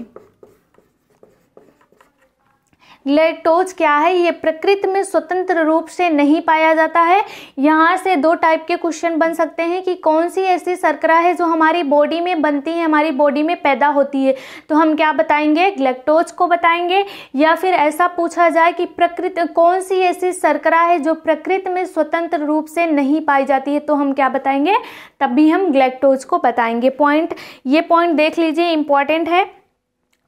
Speaker 1: लेटोज क्या है ये प्रकृति में स्वतंत्र रूप से नहीं पाया जाता है यहाँ से दो टाइप के क्वेश्चन बन सकते हैं कि कौन सी ऐसी सरकरा है जो हमारी बॉडी में बनती है हमारी बॉडी में पैदा होती है तो हम क्या बताएंगे ग्लेक्टोज को बताएंगे या फिर ऐसा पूछा जाए कि प्रकृति कौन सी ऐसी सरकरा है जो प्रकृति में स्वतंत्र रूप से नहीं पाई जाती है तो हम क्या बताएंगे तब भी हम ग्लेक्टोज को बताएंगे पॉइंट ये पॉइंट देख लीजिए इंपॉर्टेंट है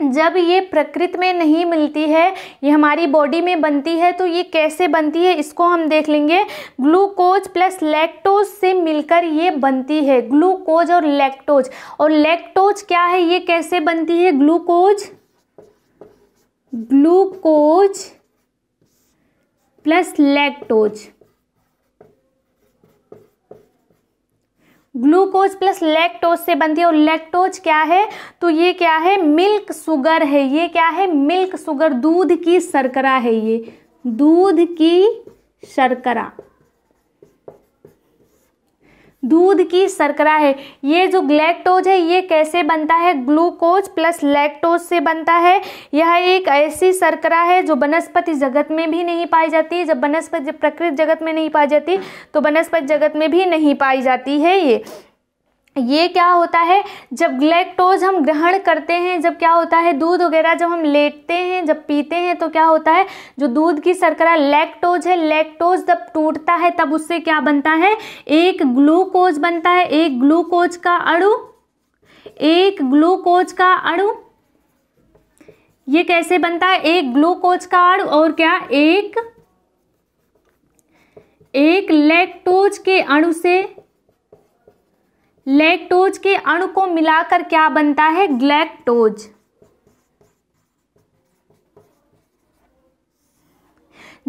Speaker 1: जब ये प्रकृति में नहीं मिलती है ये हमारी बॉडी में बनती है तो ये कैसे बनती है इसको हम देख लेंगे ग्लूकोज प्लस लैक्टोज से मिलकर ये बनती है ग्लूकोज और लैक्टोज और लैक्टोज क्या है ये कैसे बनती है glucose glucose plus lactose glucose plus lactose से बनती है और लैक्टोज क्या है तो ये क्या है मिल्क सुगर है ये क्या है मिल्क सुगर दूध की शर्करा है ये दूध की शर्करा दूध की शर्करा है ये जो ग्लैक्टोज है ये कैसे बनता है ग्लूकोज प्लस लैक्टोज से बनता है यह एक ऐसी शर्करा है जो वनस्पति जगत में भी नहीं पाई जाती जब वनस्पति जब प्रकृति जगत में नहीं पाई जाती तो वनस्पति जगत में भी नहीं पाई जाती है ये ये क्या होता है जब ग्लैक्टोज हम ग्रहण करते हैं जब क्या होता है दूध वगैरह जब हम लेटते हैं जब पीते हैं तो क्या होता है जो दूध की शर्करा लैक्टोज है लैक्टोज जब टूटता है तब उससे क्या बनता है एक ग्लूकोज बनता है एक ग्लूकोज का अणु एक ग्लूकोज का अणु ये कैसे बनता है एक ग्लूकोज का अणु और क्या एक एक लैक्टोज के अणु से लेक्टोज के अणु को मिलाकर क्या बनता है ग्लैक्टोज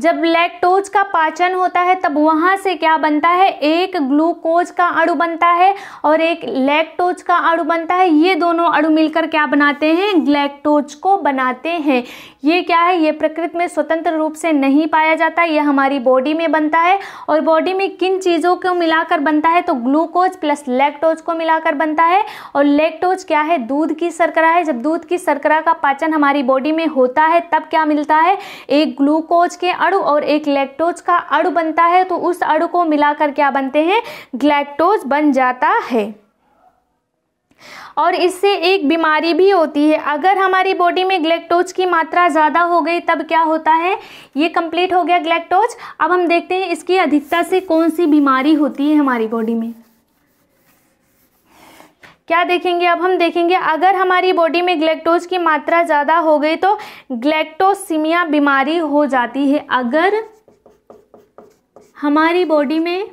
Speaker 1: जब लैक्टोज का पाचन होता है तब वहां से क्या बनता है एक ग्लूकोज का अणु बनता है और एक लैक्टोज का अणु बनता है ये दोनों अणु मिलकर क्या बनाते हैं ग्लैक्टोज को बनाते हैं ये क्या है ये प्रकृति में स्वतंत्र रूप से नहीं पाया जाता ये हमारी बॉडी में बनता है और बॉडी में किन चीज़ों को मिलाकर बनता है तो ग्लूकोज प्लस लेक्टोज को मिलाकर बनता है और लेक्टोज क्या है दूध की शर्करा है जब दूध की शर्करा का पाचन हमारी बॉडी में होता है तब क्या मिलता है एक ग्लूकोज के अड़ और एक लेक्टोज का अड़ बनता है तो उस अड़ को मिलाकर क्या बनते हैं ग्लैक्टोज बन जाता है और इससे एक बीमारी भी होती है अगर हमारी बॉडी में ग्लेक्टोज की मात्रा ज़्यादा हो गई तब क्या होता है ये कंप्लीट हो गया ग्लेक्टोज अब हम देखते हैं इसकी अधिकता से कौन सी बीमारी होती है हमारी बॉडी में क्या देखेंगे अब हम देखेंगे अगर हमारी बॉडी में ग्लेक्टोज की मात्रा ज़्यादा हो गई तो ग्लेक्टोसिमिया बीमारी हो जाती है अगर हमारी बॉडी में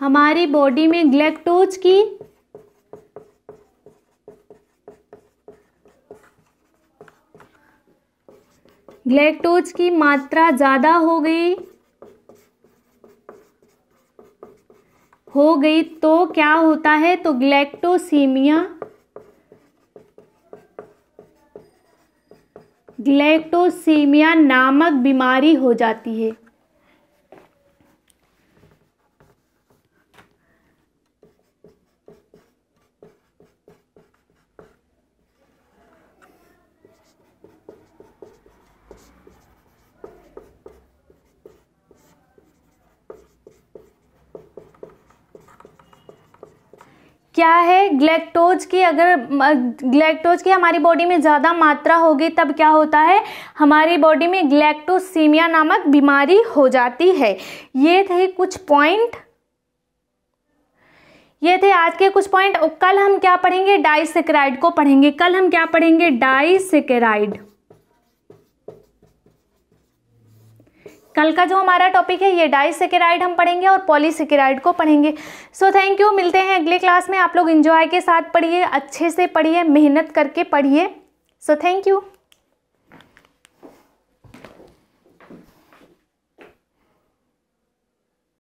Speaker 1: हमारी बॉडी में ग्लैक्टोज की ग्लैक्टोज की मात्रा ज़्यादा हो गई हो गई तो क्या होता है तो ग्लैक्टोसीमिया ग्लैक्टोसीमिया नामक बीमारी हो जाती है क्या है ग्लैक्टोज की अगर ग्लैक्टोज की हमारी बॉडी में ज़्यादा मात्रा होगी तब क्या होता है हमारी बॉडी में ग्लैक्टोसीमिया नामक बीमारी हो जाती है ये थे कुछ पॉइंट ये थे आज के कुछ पॉइंट कल हम क्या पढ़ेंगे डाइसेक्राइड को पढ़ेंगे कल हम क्या पढ़ेंगे डाइसेक्राइड कल का जो हमारा टॉपिक है ये डाई सेकेराइड हम पढ़ेंगे और सेकेराइड को पढ़ेंगे सो थैंक यू मिलते हैं अगले क्लास में आप लोग इन्जॉय के साथ पढ़िए अच्छे से पढ़िए मेहनत करके पढ़िए सो थैंक यू